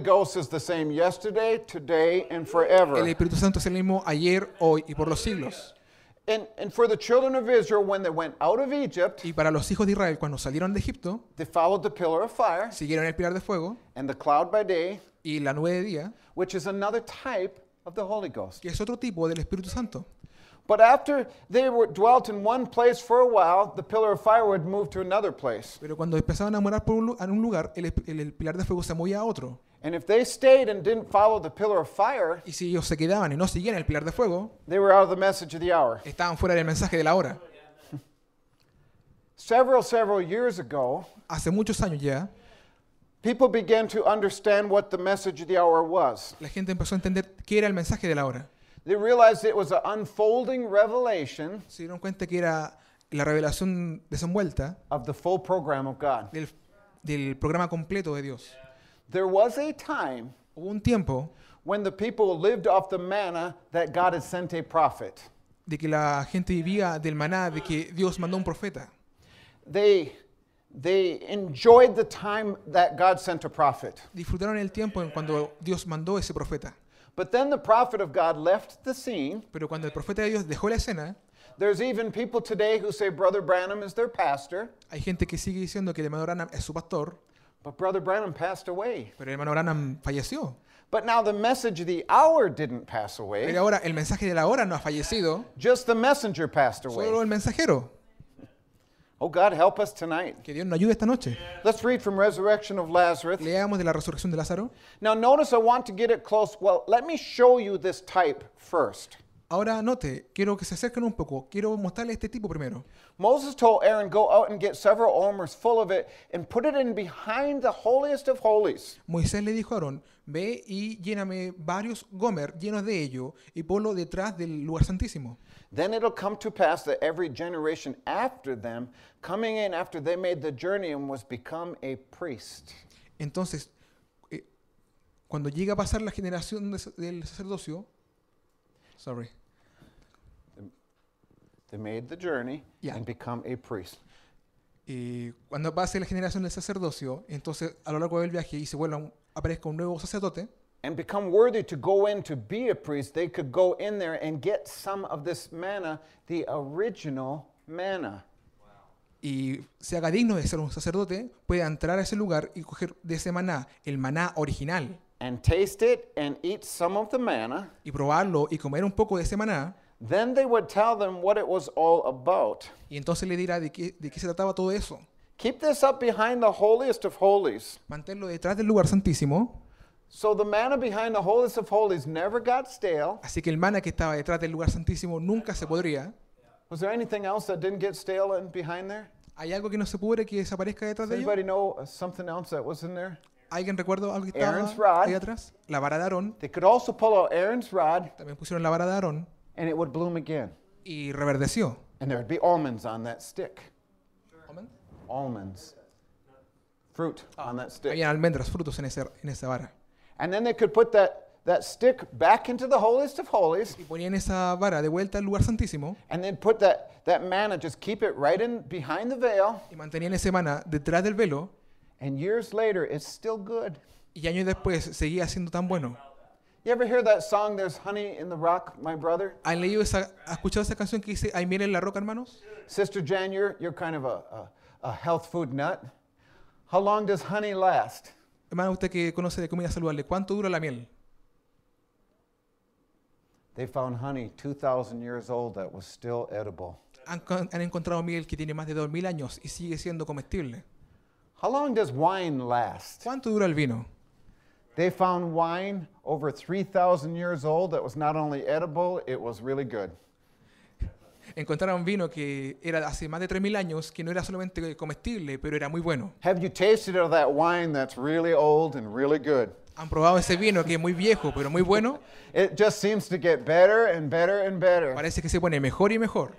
Espíritu Santo es el mismo ayer, hoy y por los siglos. And, and for the children of of Israel when they went out Egypt, y para los hijos de Israel cuando salieron de Egipto, they followed the pillar of fire, siguieron el pilar de fuego and the cloud by day, y la nube de día, which is another type of the Holy Ghost. que es otro tipo del Espíritu Santo. But after they were dwelt in one place for a while, the pillar of fire would move to another place. Pero cuando empezaban a morar por un, en un lugar, el, el, el pilar de fuego se movía a otro. And if they stayed and didn't follow the pillar of fire, y si ellos se quedaban y no seguían el pilar de fuego, they were out of the message of the hour. estaban fuera del mensaje de la hora. Several, several years ago, hace muchos años ya, people began to understand what the message of the hour was. La gente empezó a entender qué era el mensaje de la hora. They realized it was an unfolding revelation. Se dieron cuenta que era la revelación desenvuelta of the full program of God. Del, del programa completo de Dios. Yeah. There was a time un tiempo when the people lived off the manna that God had sent a prophet. de que la gente vivía del maná, de que Dios mandó un profeta. They they enjoyed the time that God sent a prophet. Disfrutaron el tiempo en cuando Dios mandó ese profeta. But then the prophet of God left the scene. Pero cuando el profeta de Dios dejó la escena, There's even people today who say Brother Branham is their pastor. hay gente que sigue diciendo que el hermano Branham es su pastor. But Brother Branham passed away. Pero el hermano Branham falleció. But now the message of the hour didn't pass away. Pero ahora el mensaje de la hora no ha fallecido. Just the messenger passed away. Solo el mensajero. Oh God, help us tonight. Que Dios nos ayude esta noche. Let's read from Resurrection of Lazarus. Leamos de la resurrección de Lázaro. Now notice I want to get it close. Well, let me show you this type first. Ahora note, quiero que se acerquen un poco. Quiero mostrarles este tipo primero. Moses told Aaron, go out and get several omers full of it and put it in behind the holiest of holies. Moisés le dijo a Aarón, ve y lléname varios gomer llenos de ello y ponlo detrás del lugar santísimo. Then it'll come to pass that every generation after them, coming in after they made the journey and was become a priest. Entonces, eh, cuando llega a pasar la generación de, del sacerdocio, sorry. They made the journey yeah. and become a priest. Y cuando pase la generación del sacerdocio, entonces a lo largo del viaje y se vuelva aparezca un nuevo sacerdote. And become worthy to go in to be a priest, they could go in there and get some of this manna, the original manna. Y se haga digno de ser un sacerdote, puede entrar a ese lugar y coger de ese maná, el maná original. And taste it and eat some of the manna. Y probarlo y comer un poco de ese maná. Then they would tell them what it was all about. Y entonces le dirá de qué, de qué se trataba todo eso. Keep this up behind the holiest of holies. Manténlo detrás del lugar santísimo. So the manna behind the holiest of holies never got stale. Así que el maná que estaba detrás del lugar santísimo nunca se podría. Was there anything else that didn't get stale in behind there? ¿Hay algo que no se pudre que desaparezca detrás Does de ello? Anybody know uh, something else that was in there? ¿Alguien recuerda algo que estaba ahí atrás? La vara de Aarón. They could also pull out Aaron's rod. También pusieron la vara de Aarón and it would bloom again. Y reverdeció. And there would be almonds on that stick. Almonds? Almonds. Fruit ah, on that stick. Había almendras, frutos en, ese, en esa vara. And then they could put that that stick back into the holiest of holies. Y ponían esa vara de vuelta al lugar santísimo. And then put that that manna just keep it right in behind the veil. Y mantenían ese maná detrás del velo. And years later it's still good. Y años después seguía siendo tan bueno. You ever hear that song, There's Honey in the Rock, My Brother? ¿Han ¿ha escuchado esa canción que dice Hay miel en la roca, hermanos? Sister Jan, you're, you're kind of a, a, a health food nut. How long does honey last? Hermano, usted que conoce de comida saludable, ¿cuánto dura la miel? They found honey 2,000 years old that was still edible. Han, han encontrado miel que tiene más de 2,000 años y sigue siendo comestible. How long does wine last? ¿Cuánto dura el vino? They found wine over 3,000 years old that was not only edible, it was really good. Encontraron vino que era hace más de 3.000 años, que no era solamente comestible, pero era muy bueno. Have you tasted of that wine that's really old and really good? han probado ese vino que es muy viejo, pero muy bueno. It just seems to get better and better and better. Parece que se pone mejor y mejor.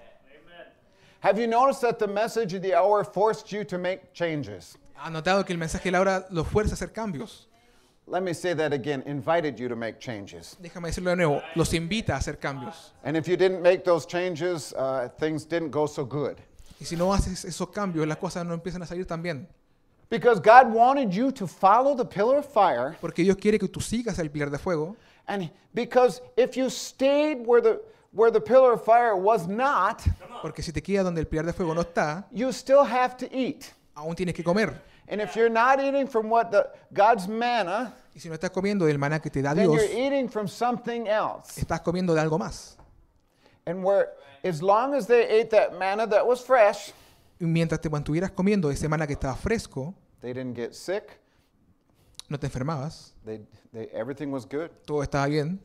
Have you noticed that the message of the hour forced you to make changes? ¿Han notado que el mensaje de la hora los fuerza a hacer cambios? Let me say that again, invited you to make changes. Déjame decirlo de nuevo, los invita a hacer cambios. And if you didn't make those changes, uh, things didn't go so good. Y si no haces esos cambios, las cosas no empiezan a salir tan bien. Because God wanted you to follow the pillar of fire. Porque Dios quiere que tú sigas el pilar de fuego. And because if you stayed where the where the pillar of fire was not, porque si te quedas donde el pilar de fuego no está, you still have to eat. Aún tienes que comer. And if you're not eating from what the, God's manna, y si no estás comiendo del maná que te da Dios, you're eating from something else. estás comiendo de algo más. And where, as long as they ate that manna that was fresh, Y mientras te mantuvieras comiendo ese maná que estaba fresco, they didn't get sick. no te enfermabas, they, they, everything was good. todo estaba bien,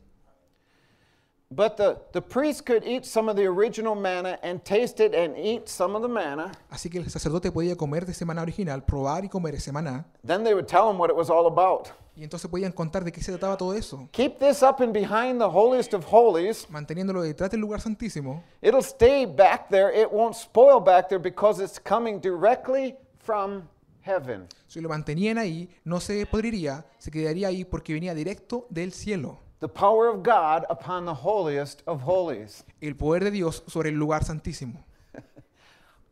But the, the priest could eat some of the original manna and taste it and eat some of the manna. Así que el sacerdote podía comer de ese maná original, probar y comer ese maná. Then they would tell him what it was all about. Y entonces podían contar de qué se trataba todo eso. Keep this up and behind the holiest of holies. Manteniéndolo detrás del lugar santísimo. It'll stay back there. It won't spoil back there because it's coming directly from heaven. Si lo mantenían ahí, no se podriría, se quedaría ahí porque venía directo del cielo. The power of God upon the holiest of holies. El poder de Dios sobre el lugar santísimo.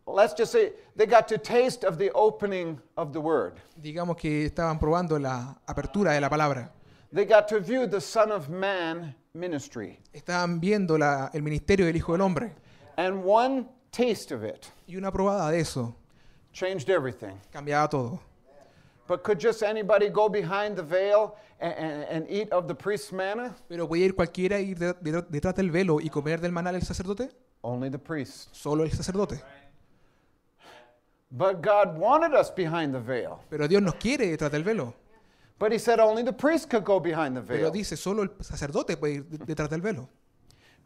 Let's just say they got to taste of the opening of the word. Digamos que estaban probando la apertura de la palabra. They got to view the Son of Man ministry. Estaban viendo la, el ministerio del Hijo del Hombre. And one taste of it. Y una probada de eso. Changed everything. Cambiaba todo. But could just anybody go behind the veil and, and, and eat of the priest's manna? Pero puede ir cualquiera ir detrás del velo y comer del maná del sacerdote? Only the priest. Solo el sacerdote. But God wanted us behind the veil. Pero Dios nos quiere detrás del velo. But he said only the priest could go behind the veil. Pero dice, solo el sacerdote puede ir detrás del velo.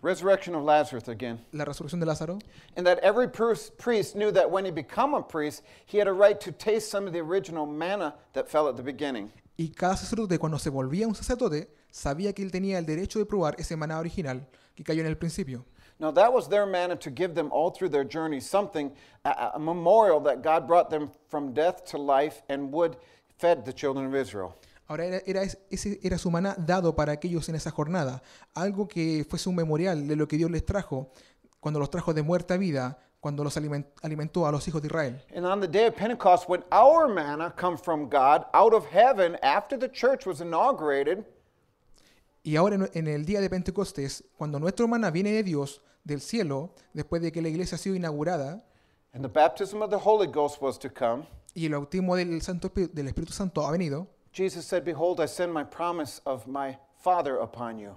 Resurrection of Lazarus again. La resurrección de Lázaro. And that every priest knew that when he became a priest, he had a right to taste some of the original manna that fell at the beginning. Y cada sacerdote cuando se volvía un sacerdote sabía que él tenía el derecho de probar ese maná original que cayó en el principio. Now that was their manna to give them all through their journey something a, a memorial that God brought them from death to life and would fed the children of Israel. Ahora, era, ese era su maná dado para aquellos en esa jornada, algo que fuese un memorial de lo que Dios les trajo cuando los trajo de muerte a vida, cuando los alimentó a los hijos de Israel. Y ahora en el día de Pentecostés, cuando nuestro maná viene de Dios del cielo, después de que la iglesia ha sido inaugurada. Y el bautismo del Santo del Espíritu Santo ha venido. Jesus said, Behold, I send my promise of my Father upon you.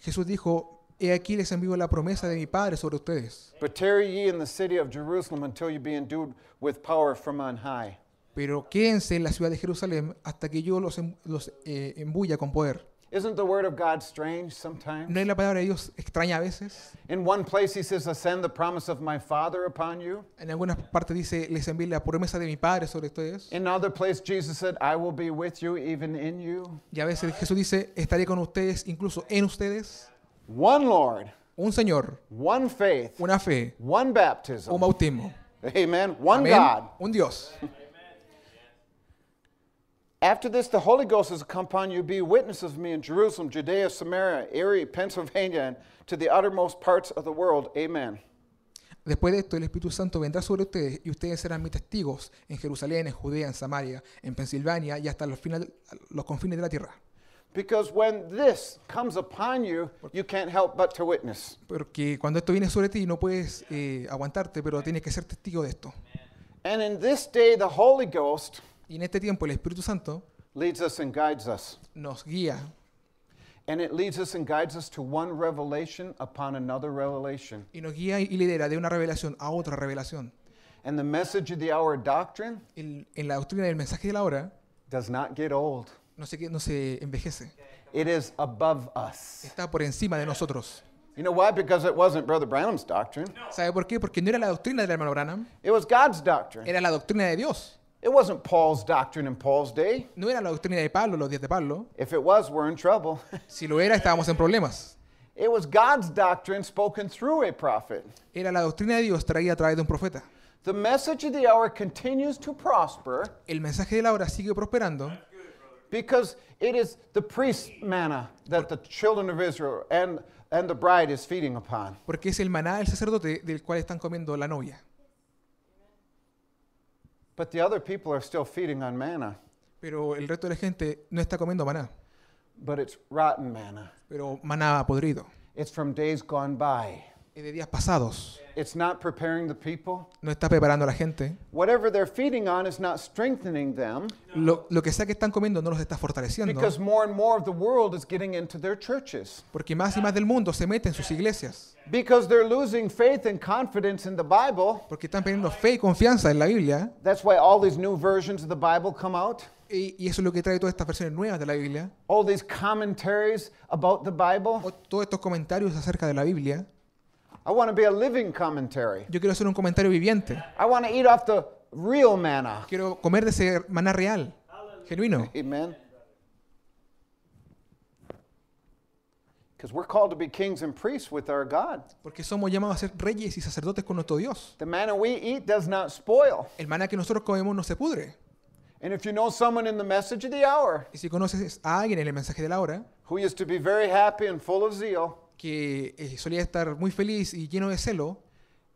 Jesús dijo, He aquí les envío la promesa de mi Padre sobre ustedes. But tarry ye in the city of Jerusalem until you be endued with power from on high. Pero quédense en la ciudad de Jerusalén hasta que yo los, em, los eh, embulla con poder. Isn't the word of God strange sometimes? ¿No es la palabra de Dios extraña a veces? In one place he says, "Ascend the promise of my father upon you." En algunas partes dice, les envío la promesa de mi padre sobre ustedes. In another place Jesus said, "I will be with you even in you." Y a veces Jesús dice, estaré con ustedes incluso en ustedes. One Lord. Un Señor. One faith. Una fe. One baptism. Un bautismo. Amen. One Amén. God. Un Dios. After this, the Holy Ghost is come upon you, be witnesses of me in Jerusalem, Judea, Samaria, Erie, Pennsylvania, and to the uttermost parts of the world. Amen. Después de esto, el Espíritu Santo vendrá sobre ustedes y ustedes serán mis testigos en Jerusalén, en Judea, en Samaria, en Pensilvania y hasta los, final, los confines de la tierra. Because when this comes upon you, you can't help but to witness. Porque cuando esto viene sobre ti no puedes eh, aguantarte, pero tienes que ser testigo de esto. And in this day the Holy Ghost Y en este tiempo el Espíritu Santo nos guía. Y nos guía y lidera de una revelación a otra revelación. And El- en la doctrina del mensaje de la hora no se, se envejece. Está por encima de nosotros. ¿Sabe por qué? Porque no era la doctrina del hermano Branham, era la doctrina de Dios. It wasn't Paul's doctrine in Paul's day. No era la doctrina de Pablo los días de Pablo. If it was, we're in trouble. si lo era, estábamos en problemas. It was God's doctrine spoken through a prophet. Era la doctrina de Dios traída a través de un profeta. The message of the hour continues to prosper. El mensaje de la hora sigue prosperando. Because it is the priest's manna that the children of Israel and and the bride is feeding upon. Porque es el maná del sacerdote del cual están comiendo la novia. But the other people are still feeding on manna. Pero el resto de la gente no está comiendo maná. But it's rotten manna. Pero maná podrido. It's from days gone by. de días pasados. It's not preparing the people. No está preparando a la gente. Whatever they're feeding on is not strengthening them. Lo, lo que sea que están comiendo no los está fortaleciendo. Because more and more of the world is getting into their churches. Porque más y más del mundo se mete en sus iglesias. Because they're losing faith and confidence in the Bible. Porque están perdiendo fe y confianza en la Biblia. That's why all these new versions of the Bible come out. Y, eso es lo que trae todas estas versiones nuevas de la Biblia. All these commentaries about the Bible. O todos estos comentarios acerca de la Biblia. I want to be a living commentary. Yo quiero hacer un comentario viviente. I want to eat off the real manna. Quiero comer de ese maná real, genuino. Amen. Because we're called to be kings and priests with our God. Porque somos llamados a ser reyes y sacerdotes con nuestro Dios. The manna we eat does not spoil. El maná que nosotros comemos no se pudre. And if you know someone in the message of the hour, y si conoces a alguien en el mensaje de la hora, who is to be very happy and full of zeal, que eh, solía estar muy feliz y lleno de celo,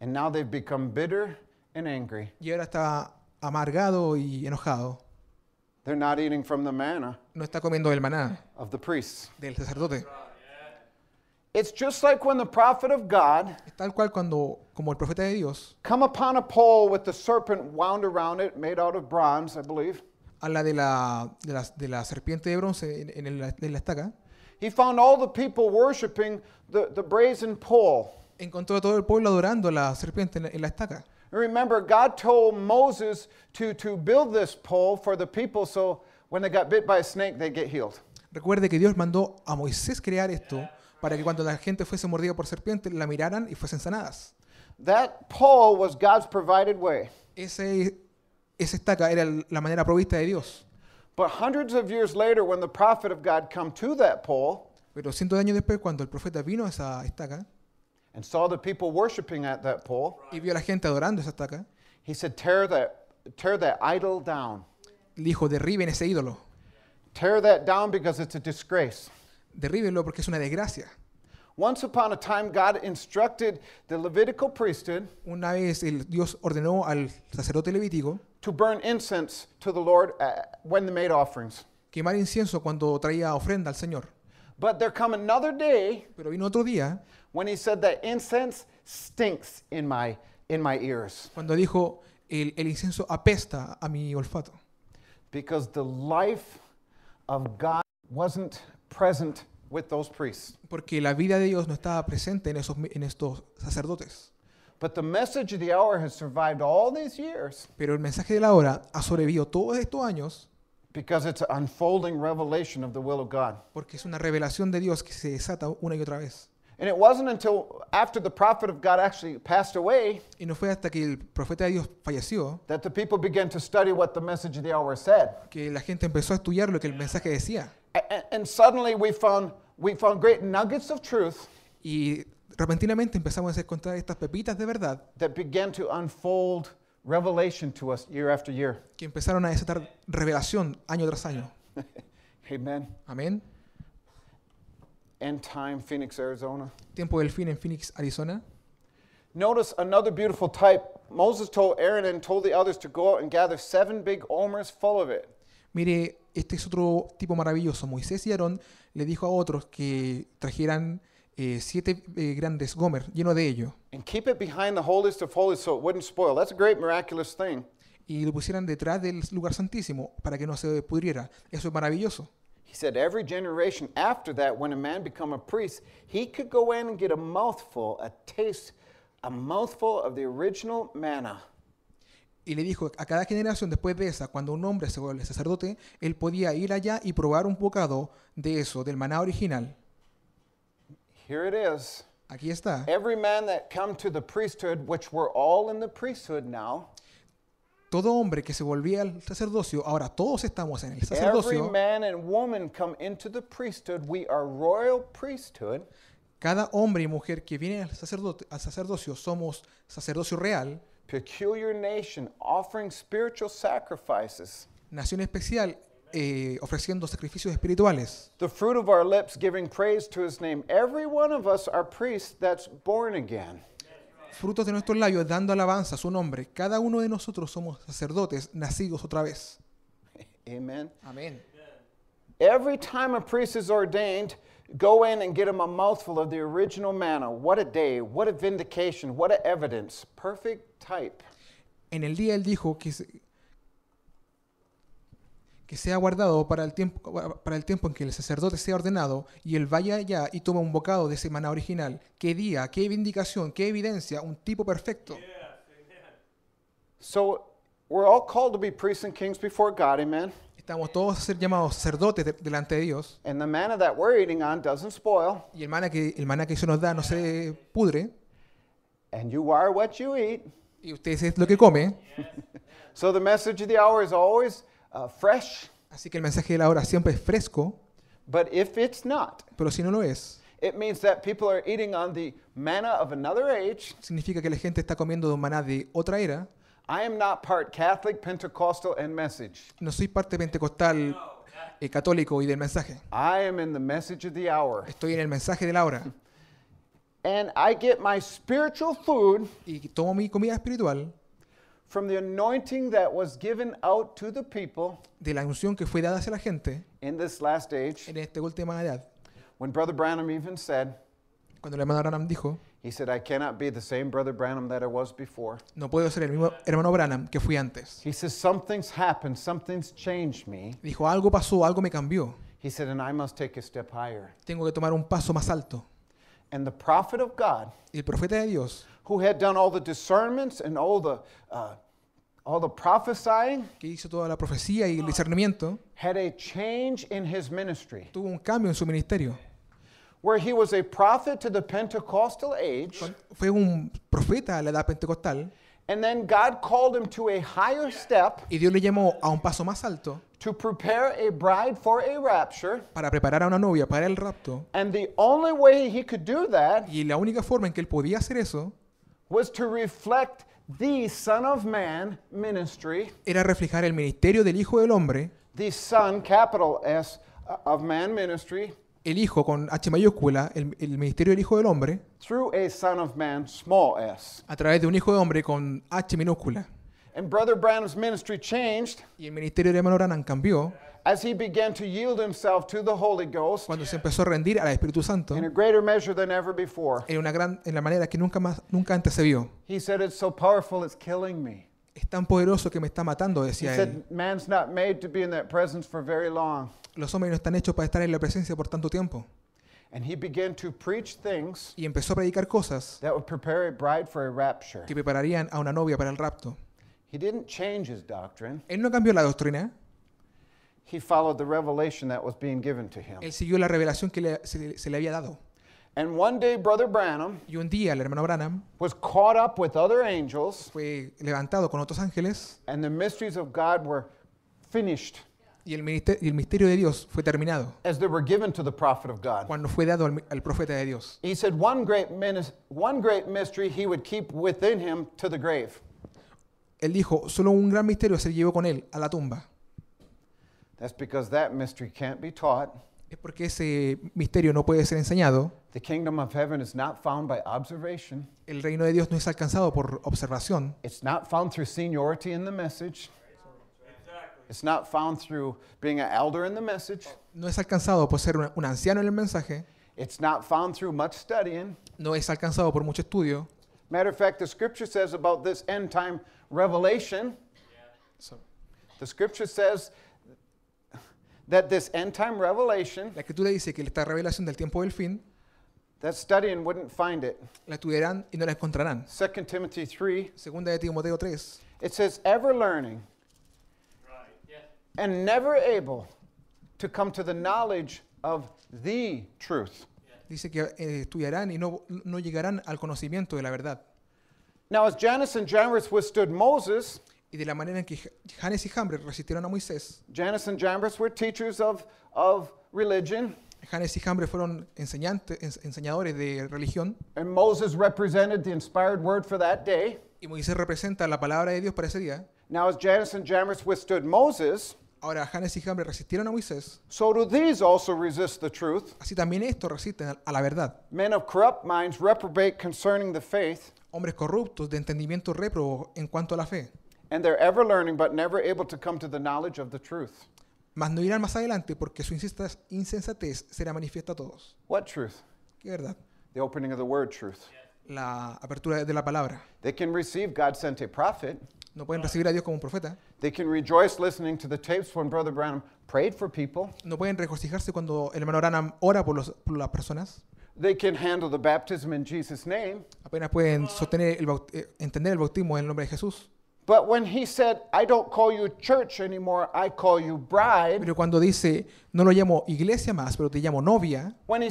And now they've become bitter and angry. y ahora está amargado y enojado. They're not eating from the manna No está comiendo el maná, of the priests. del sacerdote. It's just like when the prophet of God tal cual cuando, como el profeta de Dios, come upon a pole with the serpent wound around it, made out of bronze, I believe. A la de la, de la, de la serpiente de bronce en, en el- en la estaca, Encontró a todo el pueblo adorando la serpiente en la, estaca. Remember, God told Moses to, to build this pole for the people so when they got bit by a snake, they get healed. Recuerde que Dios mandó a Moisés crear esto para que cuando la gente fuese mordida por serpiente, la miraran y fuesen sanadas. That pole was God's provided way. esa estaca era la manera provista de Dios. But hundreds of years later, when the prophet of God come to that pole, pero cientos de años después, cuando el profeta vino a esa estaca, and saw the people worshiping at that pole, y vio a la gente adorando esa estaca, he said, "Tear that, tear that idol down." Dijo, derriben ese ídolo. Tear that down because it's a disgrace. Derríbenlo porque es una desgracia. Once upon a time, God instructed the Levitical priesthood. Una vez el Dios ordenó al sacerdote levítico to burn incense to the Lord uh, when they made offerings. Quemar incienso cuando traía ofrenda al Señor. But there come another day Pero vino otro día when he said that incense stinks in my in my ears cuando dijo el, el incienso apesta a mi olfato. because the life of God wasn't present with those priests. porque la vida de Dios no estaba presente en, esos, en estos sacerdotes. But the message of the hour has survived all these years Pero el mensaje de la hora ha sobrevivido todos estos años because it's an unfolding revelation of the will of God. porque es una revelación de Dios que se desata una y otra vez. And it wasn't until after the prophet of God actually passed away Y no fue hasta que el profeta de Dios falleció that the people began to study what the message of the hour said. que la gente empezó a estudiar lo que el mensaje decía. A- And, suddenly we found, we found great nuggets of truth y repentinamente empezamos a encontrar estas pepitas de verdad que empezaron a desatar revelación año tras año. Amén. Tiempo del fin en Phoenix, Arizona. Mire, este es otro tipo maravilloso. Moisés y Aarón le dijo a otros que trajeran eh, siete eh, grandes gomer lleno de ello y lo pusieran detrás del lugar santísimo para que no se pudriera. Eso es maravilloso. Y le dijo, a cada generación después de esa, cuando un hombre se vuelve sacerdote, él podía ir allá y probar un bocado de eso, del maná original. Here it is. Aquí está. Every man that come to the priesthood, which we're all in the priesthood now. Todo hombre que se volvía al sacerdocio, ahora todos estamos en el sacerdocio. Every man and woman come into the priesthood, we are royal priesthood. Cada hombre y mujer que viene al, sacerdocio, al sacerdocio somos sacerdocio real. Peculiar nation, offering spiritual sacrifices. Nación especial eh, ofreciendo sacrificios espirituales. The fruit of our lips giving praise to his name. Every one of us are priests that's born again. Frutos de nuestros labios dando alabanza a su nombre. Cada uno de nosotros somos sacerdotes nacidos otra vez. Amen. Amén. Every time a priest is ordained, go in and get him a mouthful of the original manna. What a day, what a vindication, what a evidence. Perfect type. En el día él dijo que que sea guardado para el, tiempo, para el tiempo en que el sacerdote sea ordenado y él vaya allá y toma un bocado de semana original. ¿Qué día, qué vindicación, qué evidencia? Un tipo perfecto. Estamos todos a ser llamados sacerdotes delante de Dios. Y el maná que el que eso nos da no se pudre. Y usted es lo que come. so the message of the hour is always Uh, fresh. Así que el mensaje de la hora siempre es fresco. pero si no lo es, Significa que la gente está comiendo de maná de otra era. No soy parte pentecostal, y eh, católico y del mensaje. Estoy en el mensaje de la hora. get my food. Y tomo mi comida espiritual. from the anointing that was given out to the people de la unción que fue dada hacia la gente in this last age. en esta última edad. When Brother Branham even said, Cuando el hermano Branham dijo, he said, I cannot be the same Brother Branham that I was before. no puedo ser el mismo hermano Branham que fui antes. He says, Something's happened, something's changed me. Dijo, algo pasó, algo me cambió. He said, And I must take a step higher. Tengo que tomar un paso más alto and the prophet of God, el profeta de Dios, who had done all the discernments and all the uh, all the prophesying, que hizo toda la profecía y el discernimiento, had a change in his ministry. Tuvo un cambio en su ministerio. Where he was a prophet to the Pentecostal age. Fue un profeta a la edad pentecostal. And then God called him to a higher step. Y Dios le llamó a un paso más alto. Para preparar a una novia para el rapto. y la única forma en que él podía hacer eso Era reflejar el ministerio del Hijo del Hombre. Uh, el Hijo con H mayúscula, el, ministerio del Hijo del Hombre. a A través de un Hijo de Hombre con H minúscula. And Brother Branham's ministry changed. Y el ministerio de hermano Branham cambió. As he began to yield himself to the Holy Ghost. Cuando se empezó a rendir al Espíritu Santo. In a greater measure than ever before. En una gran en la manera que nunca más nunca antes se vio. He said it's so powerful it's killing me. Es tan poderoso que me está matando, decía él. Man's not made to be in that presence for very long. Los hombres no están hechos para estar en la presencia por tanto tiempo. And he began to preach things y empezó a predicar cosas that would prepare a bride for a rapture. que prepararían a una novia para el rapto. He didn't change his doctrine. Él no cambió la doctrina. He followed the revelation that was being given to him. Él siguió la revelación que le, se, se, le había dado. And one day brother Branham y un día el hermano Branham was caught up with other angels. Fue levantado con otros ángeles. And the mysteries of God were finished. Y el, y el, misterio de Dios fue terminado cuando fue dado al, al profeta de Dios. He said one great, one great mystery he would keep within him to the grave. Él dijo, solo un gran misterio se llevó con él a la tumba. That's because that mystery can't be taught. Es porque ese misterio no puede ser enseñado. The kingdom of heaven is not found by observation. El reino de Dios no es alcanzado por observación. It's not found through seniority in the message. It's not found through being an elder in the message. No es alcanzado por ser un, anciano en el mensaje. It's not found through much studying. No es alcanzado por mucho estudio. Matter of fact, the scripture says about this end time Revelation. Yeah. So the scripture says that this end time revelation La escritura dice que esta revelación del tiempo del fin that studying wouldn't find it. la estudiarán y no la encontrarán. 2 Timothy 3 Segunda de Timoteo 3 it says ever learning right. yeah. and never able to come to the knowledge of the truth. Dice que eh, estudiarán y no, no llegarán al conocimiento de la verdad. Now, as Janus and Jambres withstood Moses, y de la manera en que Janes y Jambres resistieron a Moisés, Janus and Jambres were teachers of, of religion, Janes y Jambres fueron enseñantes, ens- enseñadores de religión, and Moses represented the inspired word for that day. y Moisés representa la palabra de Dios para ese día. Now, as Janus and Jambres withstood Moses, Ahora Janes y Jambres resistieron a Moisés, so do these also resist the truth. así también estos resisten a- a la verdad. Men of corrupt minds reprobate concerning the faith. hombres corruptos de entendimiento réprobo en cuanto a la fe. And Mas no irán más adelante porque su insensatez será manifiesta a todos. ¿Qué verdad? La apertura de la palabra. No pueden recibir a Dios como un profeta. No pueden regocijarse cuando el hermano Branham ora por las personas. Apenas pueden sostener el eh, entender el bautismo en el nombre de Jesús. Pero cuando dice, no lo llamo iglesia más, pero te llamo novia. Cuando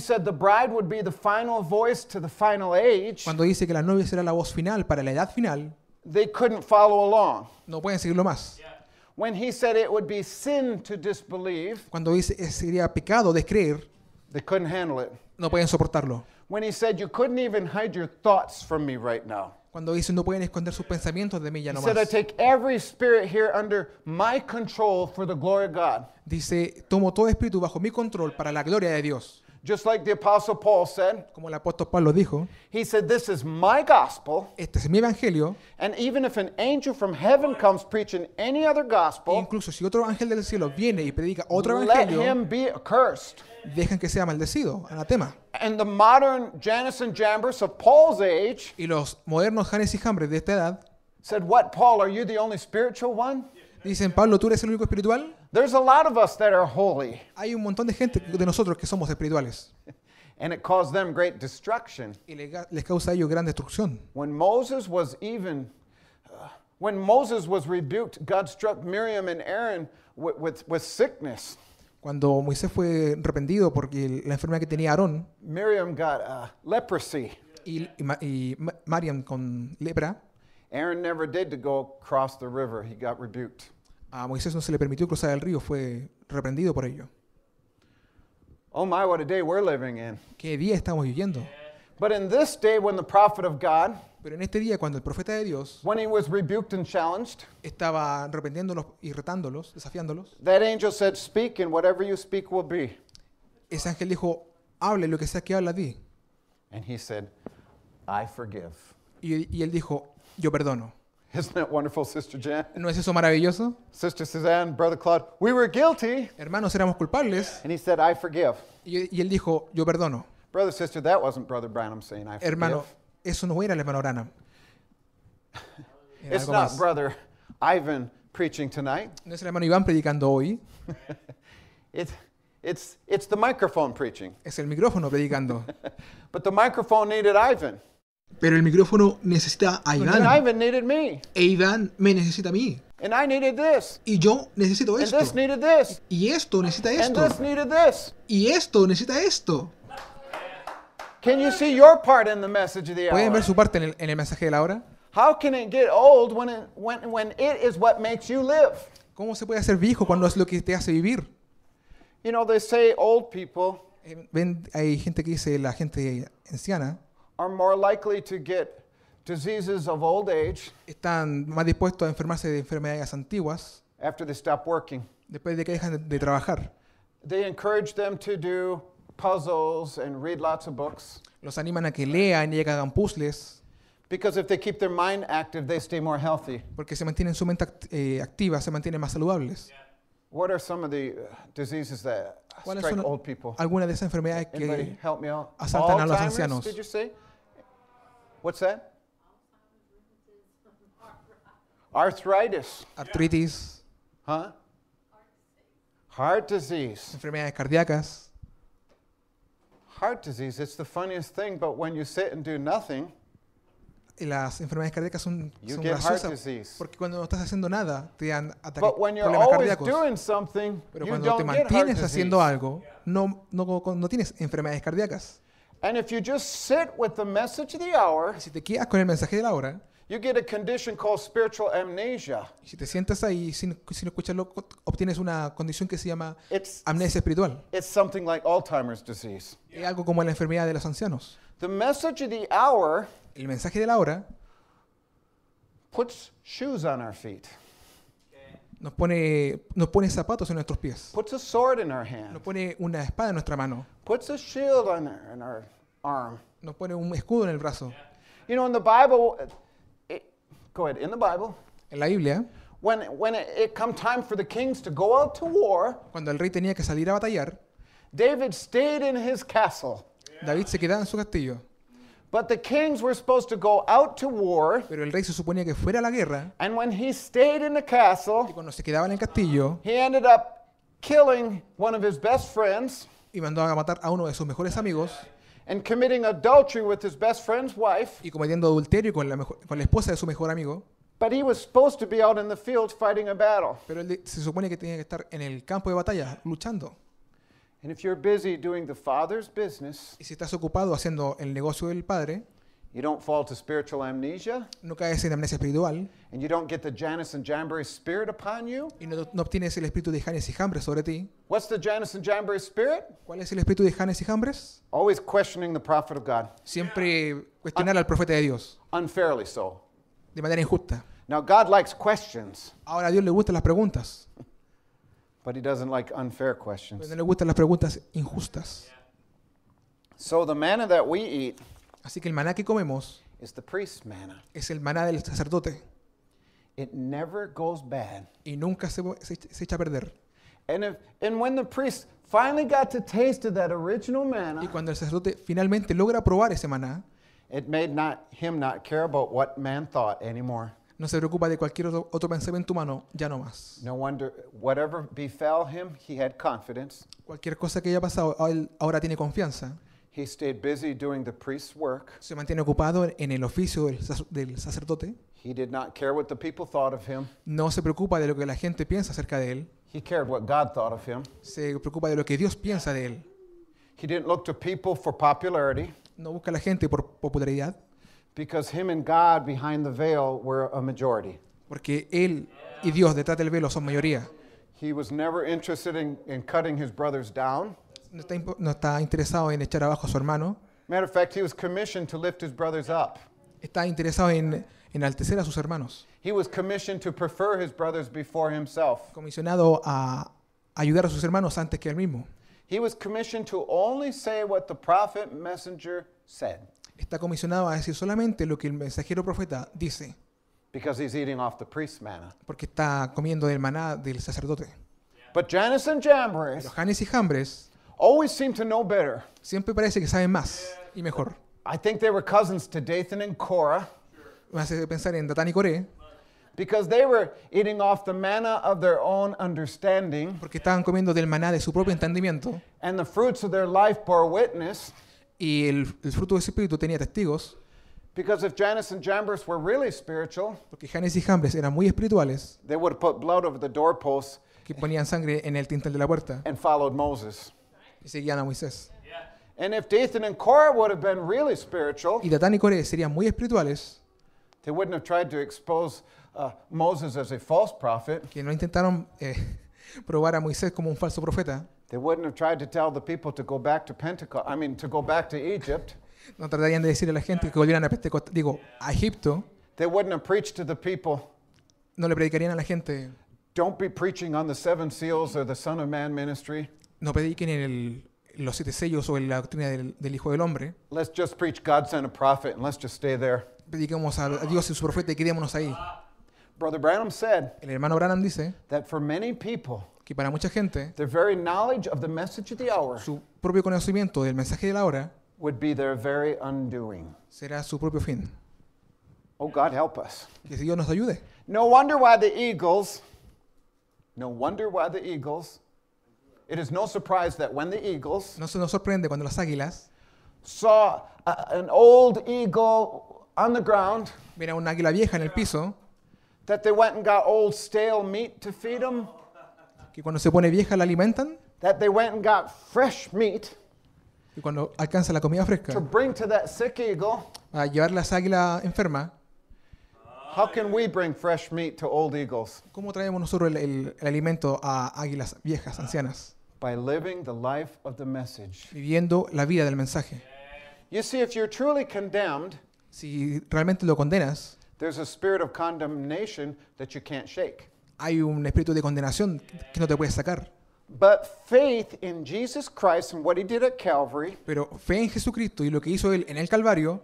dice que la novia será la voz final para la edad final. No pueden seguirlo más. Cuando dice sería pecado descreer. They couldn't handle it. No pueden soportarlo. When he said, You couldn't even hide your thoughts from me right now. Cuando dice, No pueden esconder sus pensamientos de mí ya no más." He said, I take every spirit here under my control for the glory of God. Dice, tomo todo espíritu bajo mi control para la gloria de Dios. Just like the apostle Paul said, como el apóstol Pablo dijo, he said, "This is my gospel." Este es mi evangelio. And even if an angel from heaven comes preaching any other gospel, e incluso si otro ángel del cielo viene y predica otro evangelio, let him be accursed. Dejen que sea maldecido, anatema. And the modern Janus and Jambres of Paul's age, y los modernos Janes y Jambres de esta edad, said, "What Paul, are you the only spiritual one?" Dicen, Pablo, ¿tú eres el único espiritual? There's a lot of us that are holy. Hay un montón de gente de nosotros que somos espirituales. And it caused them great destruction. Y les causa a ellos gran destrucción. When Moses was even uh, when Moses was rebuked, God struck Miriam and Aaron with, with, with sickness. Cuando Moisés fue reprendido porque la enfermedad que tenía Aarón, Miriam got uh, leprosy. Y, y, y con lepra. Aaron never did to go across the river. He got rebuked. a Moisés no se le permitió cruzar el río, fue reprendido por ello. Oh my, what a day we're living in. Qué día estamos viviendo. But in this day when the prophet of God Pero en este día cuando el profeta de Dios estaba reprendiéndolos y retándolos, desafiándolos. That angel said, "Speak and whatever you speak will be." Ese ángel dijo, "Hable lo que sea que habla di." And he said, "I forgive." y él dijo, "Yo perdono." Isn't that wonderful, Sister Jan? ¿No es eso maravilloso? Sister Suzanne, Brother Claude, we were guilty. Hermanos, éramos culpables. And he said, I forgive. Y, y él dijo, yo perdono. Brother, sister, that wasn't Brother Branham saying, I forgive. Hermano, eso no era el hermano Branham. It's not Brother Ivan preaching tonight. No es el hermano Iván predicando hoy. It's it's, it's the microphone preaching. Es el micrófono predicando. but the microphone needed Ivan. Pero el micrófono necesita a Iván. Ivan me. E Iván me necesita a mí. Y yo necesito esto. Y esto necesita esto. Y esto necesita esto. ¿Pueden ver su parte en el, mensaje de la hora? ¿Cómo se puede hacer viejo cuando es lo que te hace vivir? You know, they say old people. Eh, hay gente que dice la gente anciana. are more likely to get diseases of old age están más dispuestos a enfermarse de enfermedades antiguas after they stop working. después de que dejan de trabajar. They encourage them to do puzzles and read lots of books. Los animan a que lean y que hagan puzzles. Because if they keep their mind active, they stay more healthy. Porque se mantienen su mente act eh, activa, se mantienen más saludables. Yeah. What are some of the uh, diseases that strike old people? Algunas de esas enfermedades que Anybody help asaltan a los ancianos. Did you say? What's that? Arthritis. Artritis. Huh? Heart disease. Enfermedades cardíacas. Heart disease, it's the funniest thing, but when you sit and do nothing, Y las enfermedades cardíacas son, son graciosas porque cuando no estás haciendo nada te dan ataques problemas cardíacos. doing something, Pero cuando te mantienes haciendo algo, no, no, no tienes enfermedades cardíacas. And if you just sit with the message of the hour, si te quedas con el mensaje de la hora, you get a condition called spiritual amnesia. Si te sientas ahí sin, sin escucharlo, obtienes una condición que se llama it's, amnesia espiritual. It's something like Alzheimer's disease. Es algo como la enfermedad de los ancianos. The message of the hour, el mensaje de la hora, puts shoes on our feet. Nos pone, nos pone zapatos en nuestros pies. Puts a sword in our hand. Nos pone una espada en nuestra mano. Puts a shield on our, arm. Nos pone un escudo en el brazo. You know, in the Bible, go ahead. In the Bible. En la Biblia. When, when it, it come time for the kings to go out to war. Cuando el rey tenía que salir a batallar. David stayed in his castle. David se quedaba en su castillo. Pero el rey se suponía que fuera a la guerra. y cuando se quedaba en el castillo, Y mandó a matar a uno de sus mejores amigos. Y cometiendo adulterio con la, esposa de su mejor amigo. Pero él se supone que tenía que estar en el campo de batalla luchando. And if you're busy doing the father's business, Y si estás ocupado haciendo el negocio del Padre, you don't fall to spiritual amnesia, no caes en amnesia espiritual and you don't get the Janus and Jambres spirit upon you. y no, no obtienes el espíritu de Janes y Jambres sobre ti. What's the Janus and Jambres spirit? ¿Cuál es el espíritu de Janes y Jambres? Always questioning the prophet of God, Siempre cuestionar al profeta de Dios unfairly so. de manera injusta. Now, God likes questions. Ahora a Dios le gustan las preguntas. But he doesn't like unfair questions. Pero no le gustan las preguntas injustas. So the manna that we eat Así que el maná que comemos is the priest's manna. es el maná del sacerdote It never goes bad. y nunca se, se- se echa a perder. And if and when the priest finally got to taste of that original manna, Y cuando el sacerdote finalmente logra probar ese maná, it made not him not care about what man thought anymore. no se preocupa de cualquier otro, pensamiento humano, ya no más. Cualquier cosa que haya pasado, él ahora tiene confianza. Se mantiene ocupado en el oficio del, sacerdote. No se preocupa de lo que la gente piensa acerca de él. Se preocupa de lo que Dios piensa de él. No busca a la gente por popularidad. Because him and God behind the veil were a majority. Porque él y Dios detrás del velo son mayoría. He was never interested in, in cutting his brothers down. No está, no está interesado en echar abajo a su hermano. Matter of fact, he was commissioned to lift his brothers up. Está interesado en enaltecer a sus hermanos. He was commissioned to prefer his brothers before himself. Comisionado a ayudar a sus hermanos antes que él mismo. He was commissioned to only say what the prophet messenger said. está comisionado a decir solamente lo que el mensajero profeta dice. Porque está comiendo del maná del sacerdote. Pero Janes y Jambres siempre parece que saben más y mejor. I think Dathan Me hace pensar en Datán y Coré. Porque estaban comiendo del maná de su propio entendimiento. y the fruits de su vida bore y el, el fruto de ese espíritu tenía testigos. Because if Janus and Jambres were really spiritual, porque Janus y Jambres eran muy espirituales, they would put blood over the doorposts que ponían sangre en el tintel de la puerta and followed Moses. y seguían a Moisés. Yeah. And if Dathan and Korah would have been really spiritual, y Datán y Coré serían muy espirituales, they wouldn't have tried to expose uh, Moses as a false prophet. Que no intentaron eh, probar a Moisés como un falso profeta. They wouldn't have tried to tell the people to go back to Pentecost, I mean, to go back to Egypt. No tratarían de decirle a la gente que volvieran a Pentecost. digo, a Egipto. They wouldn't have preached to the people. No le predicarían a la gente. Don't be preaching on the seven seals or the Son of Man ministry. No prediquen en el los siete sellos o en la doctrina del, del, Hijo del Hombre. Let's just preach God sent a prophet and let's just stay there. Prediquemos a Dios y su profeta y quedémonos ahí. Brother Branham said el hermano Branham dice that for many people, que para mucha gente, their very knowledge of the message of the hour su propio conocimiento del mensaje de la hora would be their very undoing. será su propio fin. Oh, God help us. Que Dios nos ayude. No wonder why the eagles, no wonder why the eagles, it is no surprise that when the eagles No se nos sorprende cuando las águilas saw a, an old eagle on the ground, mira un águila vieja en el piso, That they went and got old stale meat to feed them. Que cuando se pone vieja la alimentan. That they went and got fresh meat. Que cuando alcanza la comida fresca. To bring to that sick eagle. A llevar las águilas enferma. How can we bring fresh meat to old eagles? ¿Cómo traemos nosotros el, el, el alimento a águilas viejas, ancianas? By living the life of the message. Viviendo la vida del mensaje. You see, if you're truly condemned, si realmente lo condenas, There's a spirit of condemnation that you can't shake. Hay un espíritu de condenación que no te puedes sacar. But faith in Jesus Christ and what he did at Calvary Pero fe en Jesucristo y lo que hizo él en el Calvario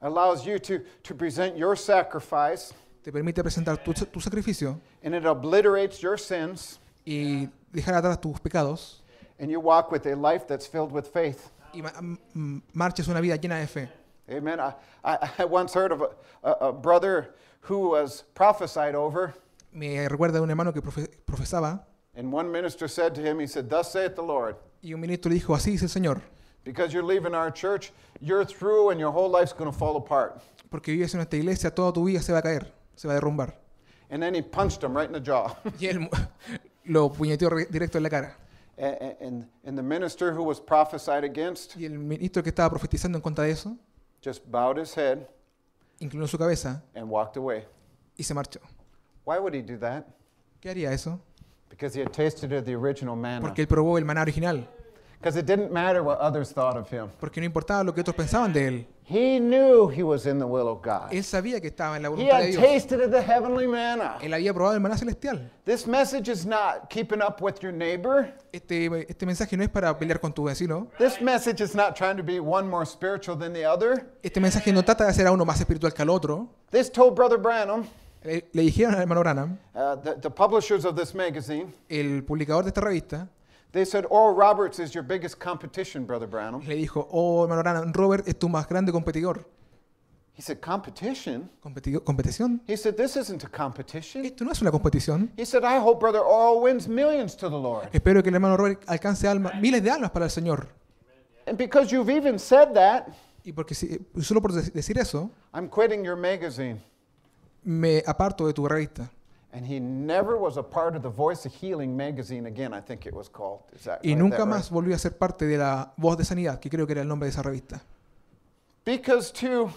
allows you to, to present your sacrifice te permite presentar tu, tu sacrificio and it obliterates your sins y dejar atrás tus pecados and you walk with a life that's filled with faith. y ma- mm, marches una vida llena de fe. Amen. I, I, I once heard of a, a, brother who was prophesied over. Me recuerda un hermano que profe profesaba. And one minister said to him, he said, "Thus saith the Lord." Y un ministro dijo, así dice el Señor. Because you're leaving our church, you're through, and your whole life's going to fall apart. Porque vives en esta iglesia, toda tu vida se va a caer, se va a derrumbar. And then he punched him right in the jaw. y él lo puñeteó directo en la cara. And, and, and the minister who was prophesied against. Y el ministro que estaba profetizando en contra de eso. just bowed his head inclinó su cabeza and walked away. y se marchó. Why would he do that? ¿Qué haría eso? Because he had tasted of the original manna. Porque él probó el maná original. Because it didn't matter what others thought of him. Porque no importaba lo que otros pensaban de él. Él sabía que estaba en la voluntad de Dios. Él había probado el maná celestial. Este, mensaje no es para pelear con tu vecino. Este mensaje no trata de hacer a uno más espiritual que al otro. This Le, dijeron al hermano Branham, uh, el publicador de esta revista, They said, "Oh, Roberts is your biggest competition, brother Branham." Le dijo, "Oh, hermano Branham, Robert es tu más grande competidor." He said, "Competition." Competi competición. He said, "This isn't a competition." Esto no es una competición. He said, "I hope brother Orwell wins millions to the Lord." Espero que el hermano Robert alcance almas, miles de almas para el Señor. And because you've even said that, y porque si, solo por decir eso, I'm quitting your magazine. Me aparto de tu revista. Y nunca más volvió a ser parte de la Voz de Sanidad, que creo que era el nombre de esa revista. Because to,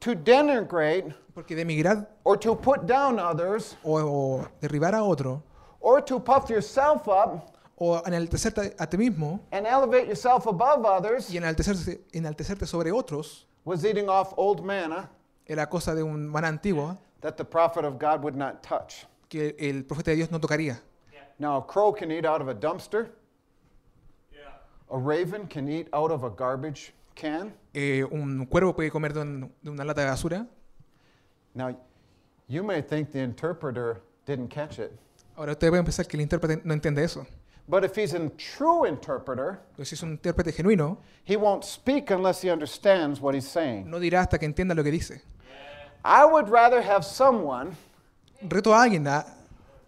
to denigrate Porque demigrar or to put down others o, o derribar a otro or to puff yourself up o enaltecerte a ti mismo and elevate yourself above others y enaltecerte, enaltecerte sobre otros was eating off old manna era cosa de un maná antigua that the prophet of God would not touch. Que el profeta de Dios no tocaría. Yeah. Now, a crow can eat out of a dumpster. Yeah. A raven can eat out of a garbage can. Eh, un cuervo puede comer de, un, de una lata de basura. Now, you may think the interpreter didn't catch it. Ahora ustedes pueden pensar que el intérprete no entiende eso. But if he's a true interpreter, Pero si es un intérprete genuino, he won't speak unless he understands what he's saying. no dirá hasta que entienda lo que dice. I would rather have someone Reto a alguien a,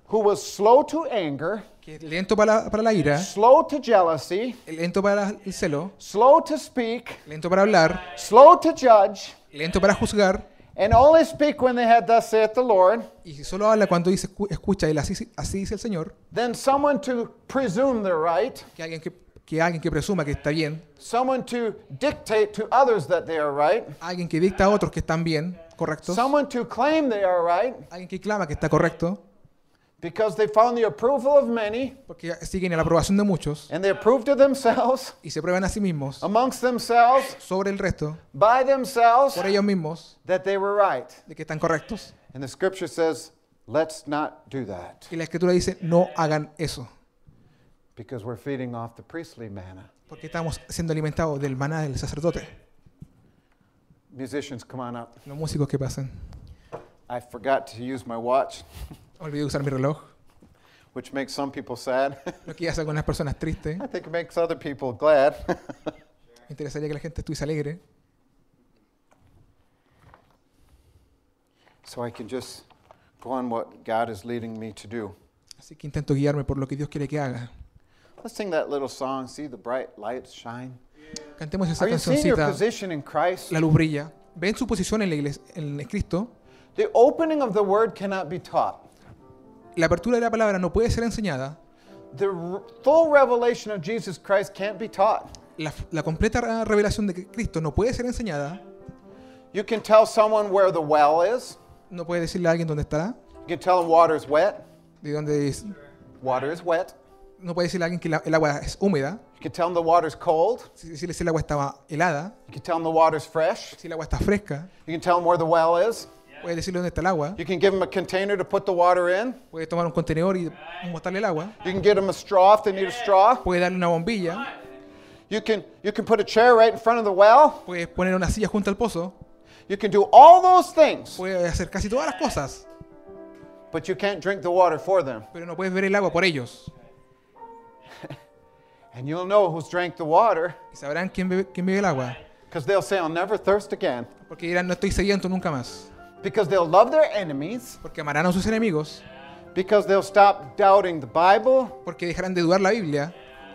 who was slow to anger, que lento para la, para la ira, slow to jealousy, lento para el celo, slow to speak, lento para hablar, slow to judge, lento para juzgar, and only speak when they had thus saith the Lord, y solo habla cuando dice escucha el así, así dice el Señor, then someone to presume their right, que alguien que que alguien que presuma que está bien. Alguien que dicta a otros que están bien, correctos. Alguien que clama que está correcto. porque siguen la aprobación de muchos, y se prueban a sí mismos, sobre el resto, por ellos mismos, de que están correctos. Y la escritura dice, no hagan eso. Porque estamos siendo alimentados del maná del sacerdote. Los músicos que pasan. Olvidé usar mi reloj, lo que hace a algunas personas tristes. it makes other people glad. Me interesaría que la gente estuviese alegre. Así que intento guiarme por lo que Dios quiere que haga. Let's sing that little song, see the bright lights shine. Cantemos esa cancióncita cancioncita, la luz brilla. Ven su posición en la iglesia, en Cristo. The opening of the word cannot be taught. La apertura de la palabra no puede ser enseñada. The full revelation of Jesus Christ can't be taught. La, la completa revelación de Cristo no puede ser enseñada. You can tell someone where the well is. No puede decirle a alguien dónde estará, You can tell them is wet. de dónde es. Water is wet no puede decirle a alguien que la, el agua es húmeda. You could tell them the water is cold. Si, decirle si el agua estaba helada. You could tell them the water is fresh. Si el agua está fresca. You can tell them where the well is. Puede decirle dónde está el agua. You can give them a container to put the water in. Puedes tomar un contenedor y mostrarle el agua. You can get them a straw if they need a straw. Puedes darle una bombilla. You can you can put a chair right in front of the well. Puedes poner una silla junto al pozo. You can do all those things. Puedes hacer casi todas las cosas. But you can't drink the water for them. Pero no puedes beber el agua por ellos. And you'll know who's drank the water. Y sabrán quién bebe, quién bebe el agua. Because they'll say, I'll never thirst again. Porque dirán, no estoy sediento nunca más. Because they'll love their enemies. Porque amarán a sus enemigos. Because they'll stop doubting the Bible. Porque dejarán de dudar la Biblia.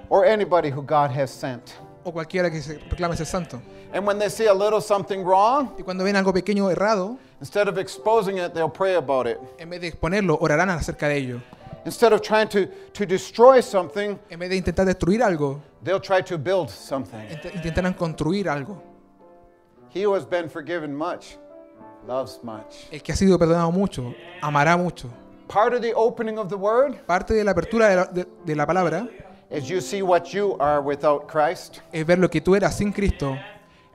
Or anybody who God has sent. O cualquiera que se proclame ser santo. And when they see a little something wrong, y cuando ven algo pequeño errado, instead of exposing it, they'll pray about it. En vez de exponerlo, orarán acerca de ello. Instead of trying to, to destroy something, en vez de intentar destruir algo, they'll try to build something. intentarán construir algo. He who has been forgiven much loves much. El que ha sido perdonado mucho, amará mucho. Part of the opening of the word Parte de la apertura de la, de- de la palabra is you see what you are without Christ es ver lo que tú eras sin Cristo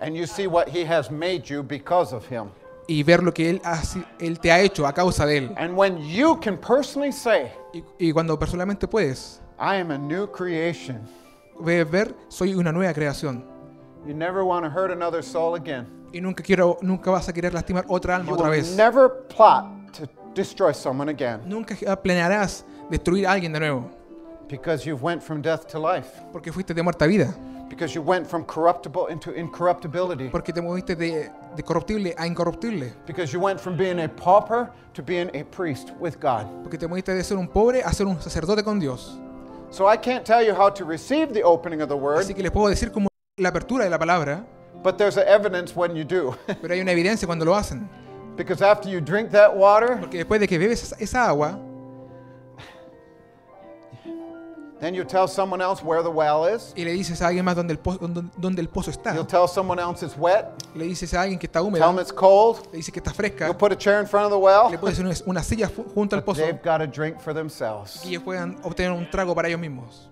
and you see what he has made you because of him. y ver lo que él, te ha hecho a causa de él. y, cuando personalmente puedes, I ver, soy una nueva creación. Y nunca quiero, nunca vas a querer lastimar otra alma otra vez. Nunca planearás destruir a alguien de nuevo. Porque fuiste de muerta a vida. Because you went from corruptible into incorruptibility. Porque te moviste de, de corruptible a incorruptible. Because you went from being a pauper to being a priest with God. Porque te moviste de ser un pobre a ser un sacerdote con Dios. So I can't tell you how to receive the opening of the word. Así que les puedo decir cómo la apertura de la palabra. But there's an evidence when you do. Pero hay una evidencia cuando lo hacen. Because after you drink that water, porque después de que bebes esa agua, Then you tell someone else where the well is. Y le dices a alguien más dónde el po dónde, el pozo está. You'll tell someone else it's wet. Le dices a alguien que está húmedo. Tell them it's cold. Le dices que está fresca. You'll put a chair in front of the well. Le pones una, una silla junto al pozo. They've got a drink for themselves. Y ellos puedan obtener un trago para ellos mismos.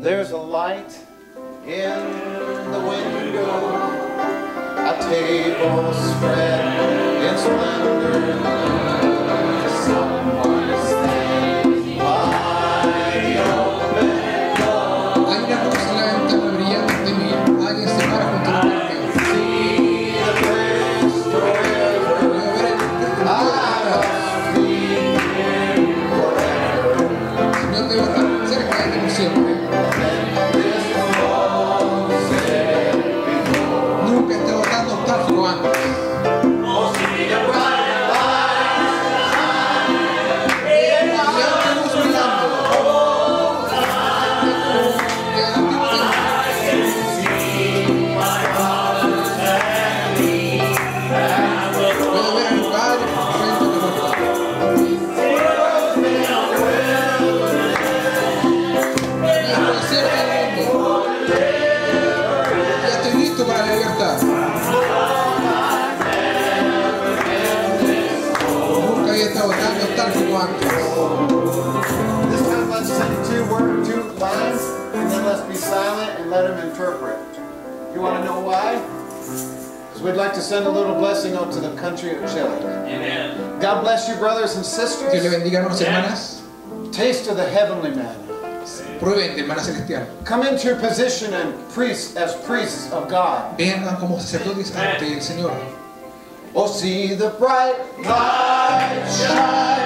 There's a light in the window, a table spread in splendor song. send a little blessing out to the country of Chile. Amen. God bless you, brothers and sisters. Dios le bendiga, hermanos hermanas. Taste of the heavenly manna. Prueben celestial. Come into your position and priest as priests of God. Vengan como sacerdotes ante el Señor. Oh, see the bright light shine.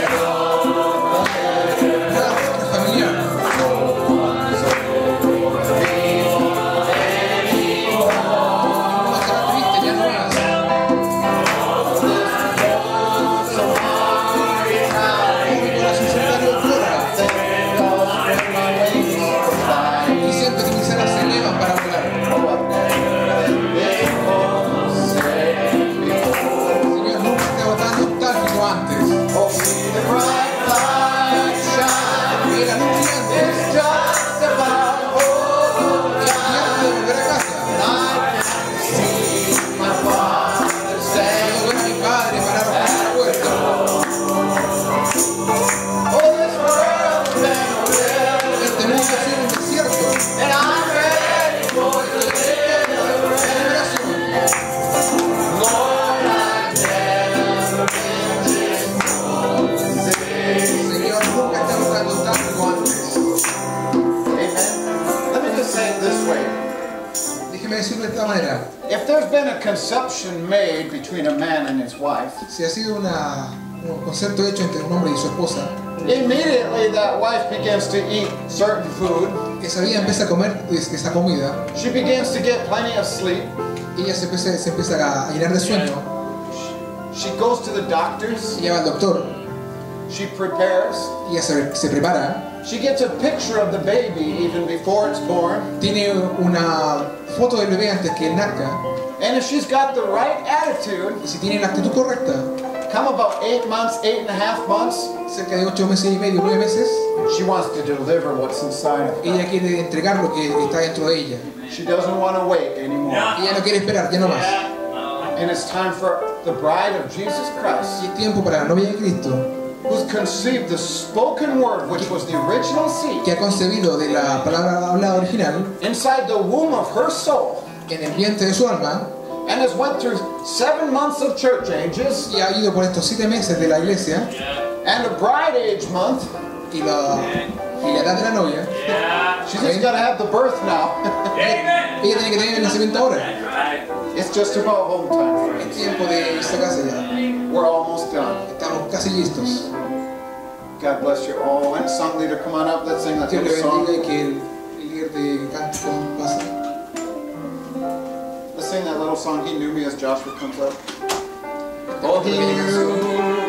wife. Si ha sido una, un concepto hecho entre un hombre y su esposa. Immediately that wife begins to eat certain food. Esa vida empieza a comer esa comida. She begins to get plenty of sleep. Ella se empieza, se empieza a llenar de sueño. She goes to the doctors. Ella va al doctor. She prepares. Ella se, se prepara. She gets a picture of the baby even before it's born. Tiene una foto del bebé antes que nazca. And if she's got the right attitude, y si tienen la actitud correcta, come about eight months, eight and a half months, cerca de ocho meses y medio, nueve meses, she wants to deliver what's inside of ella quiere entregar lo que está dentro de ella. She doesn't want to wait anymore. Ella no quiere esperar, ya no más. And it's time for the bride of Jesus Christ. Y es tiempo para la novia de Cristo. Who's conceived the spoken word, which was the original seed. Que ha concebido de la palabra hablada original. Inside the womb of her soul. En el vientre de su alma. And has went through seven months of church ages. Y ha ido por estos siete meses de la iglesia. Yeah. And the bride age month. Y la, y la edad de la novia. Yeah. She's just got to have the birth now. Amen. Ella tiene que tener el nacimiento ahora. It's just about home time. Es tiempo de esta casa ya. We're almost done. Estamos casi listos. God bless you all. And song leader, come on up. Let's sing that song. Que el líder de canto pase sing that little song, he knew me as Joshua comes up. Oh, he knew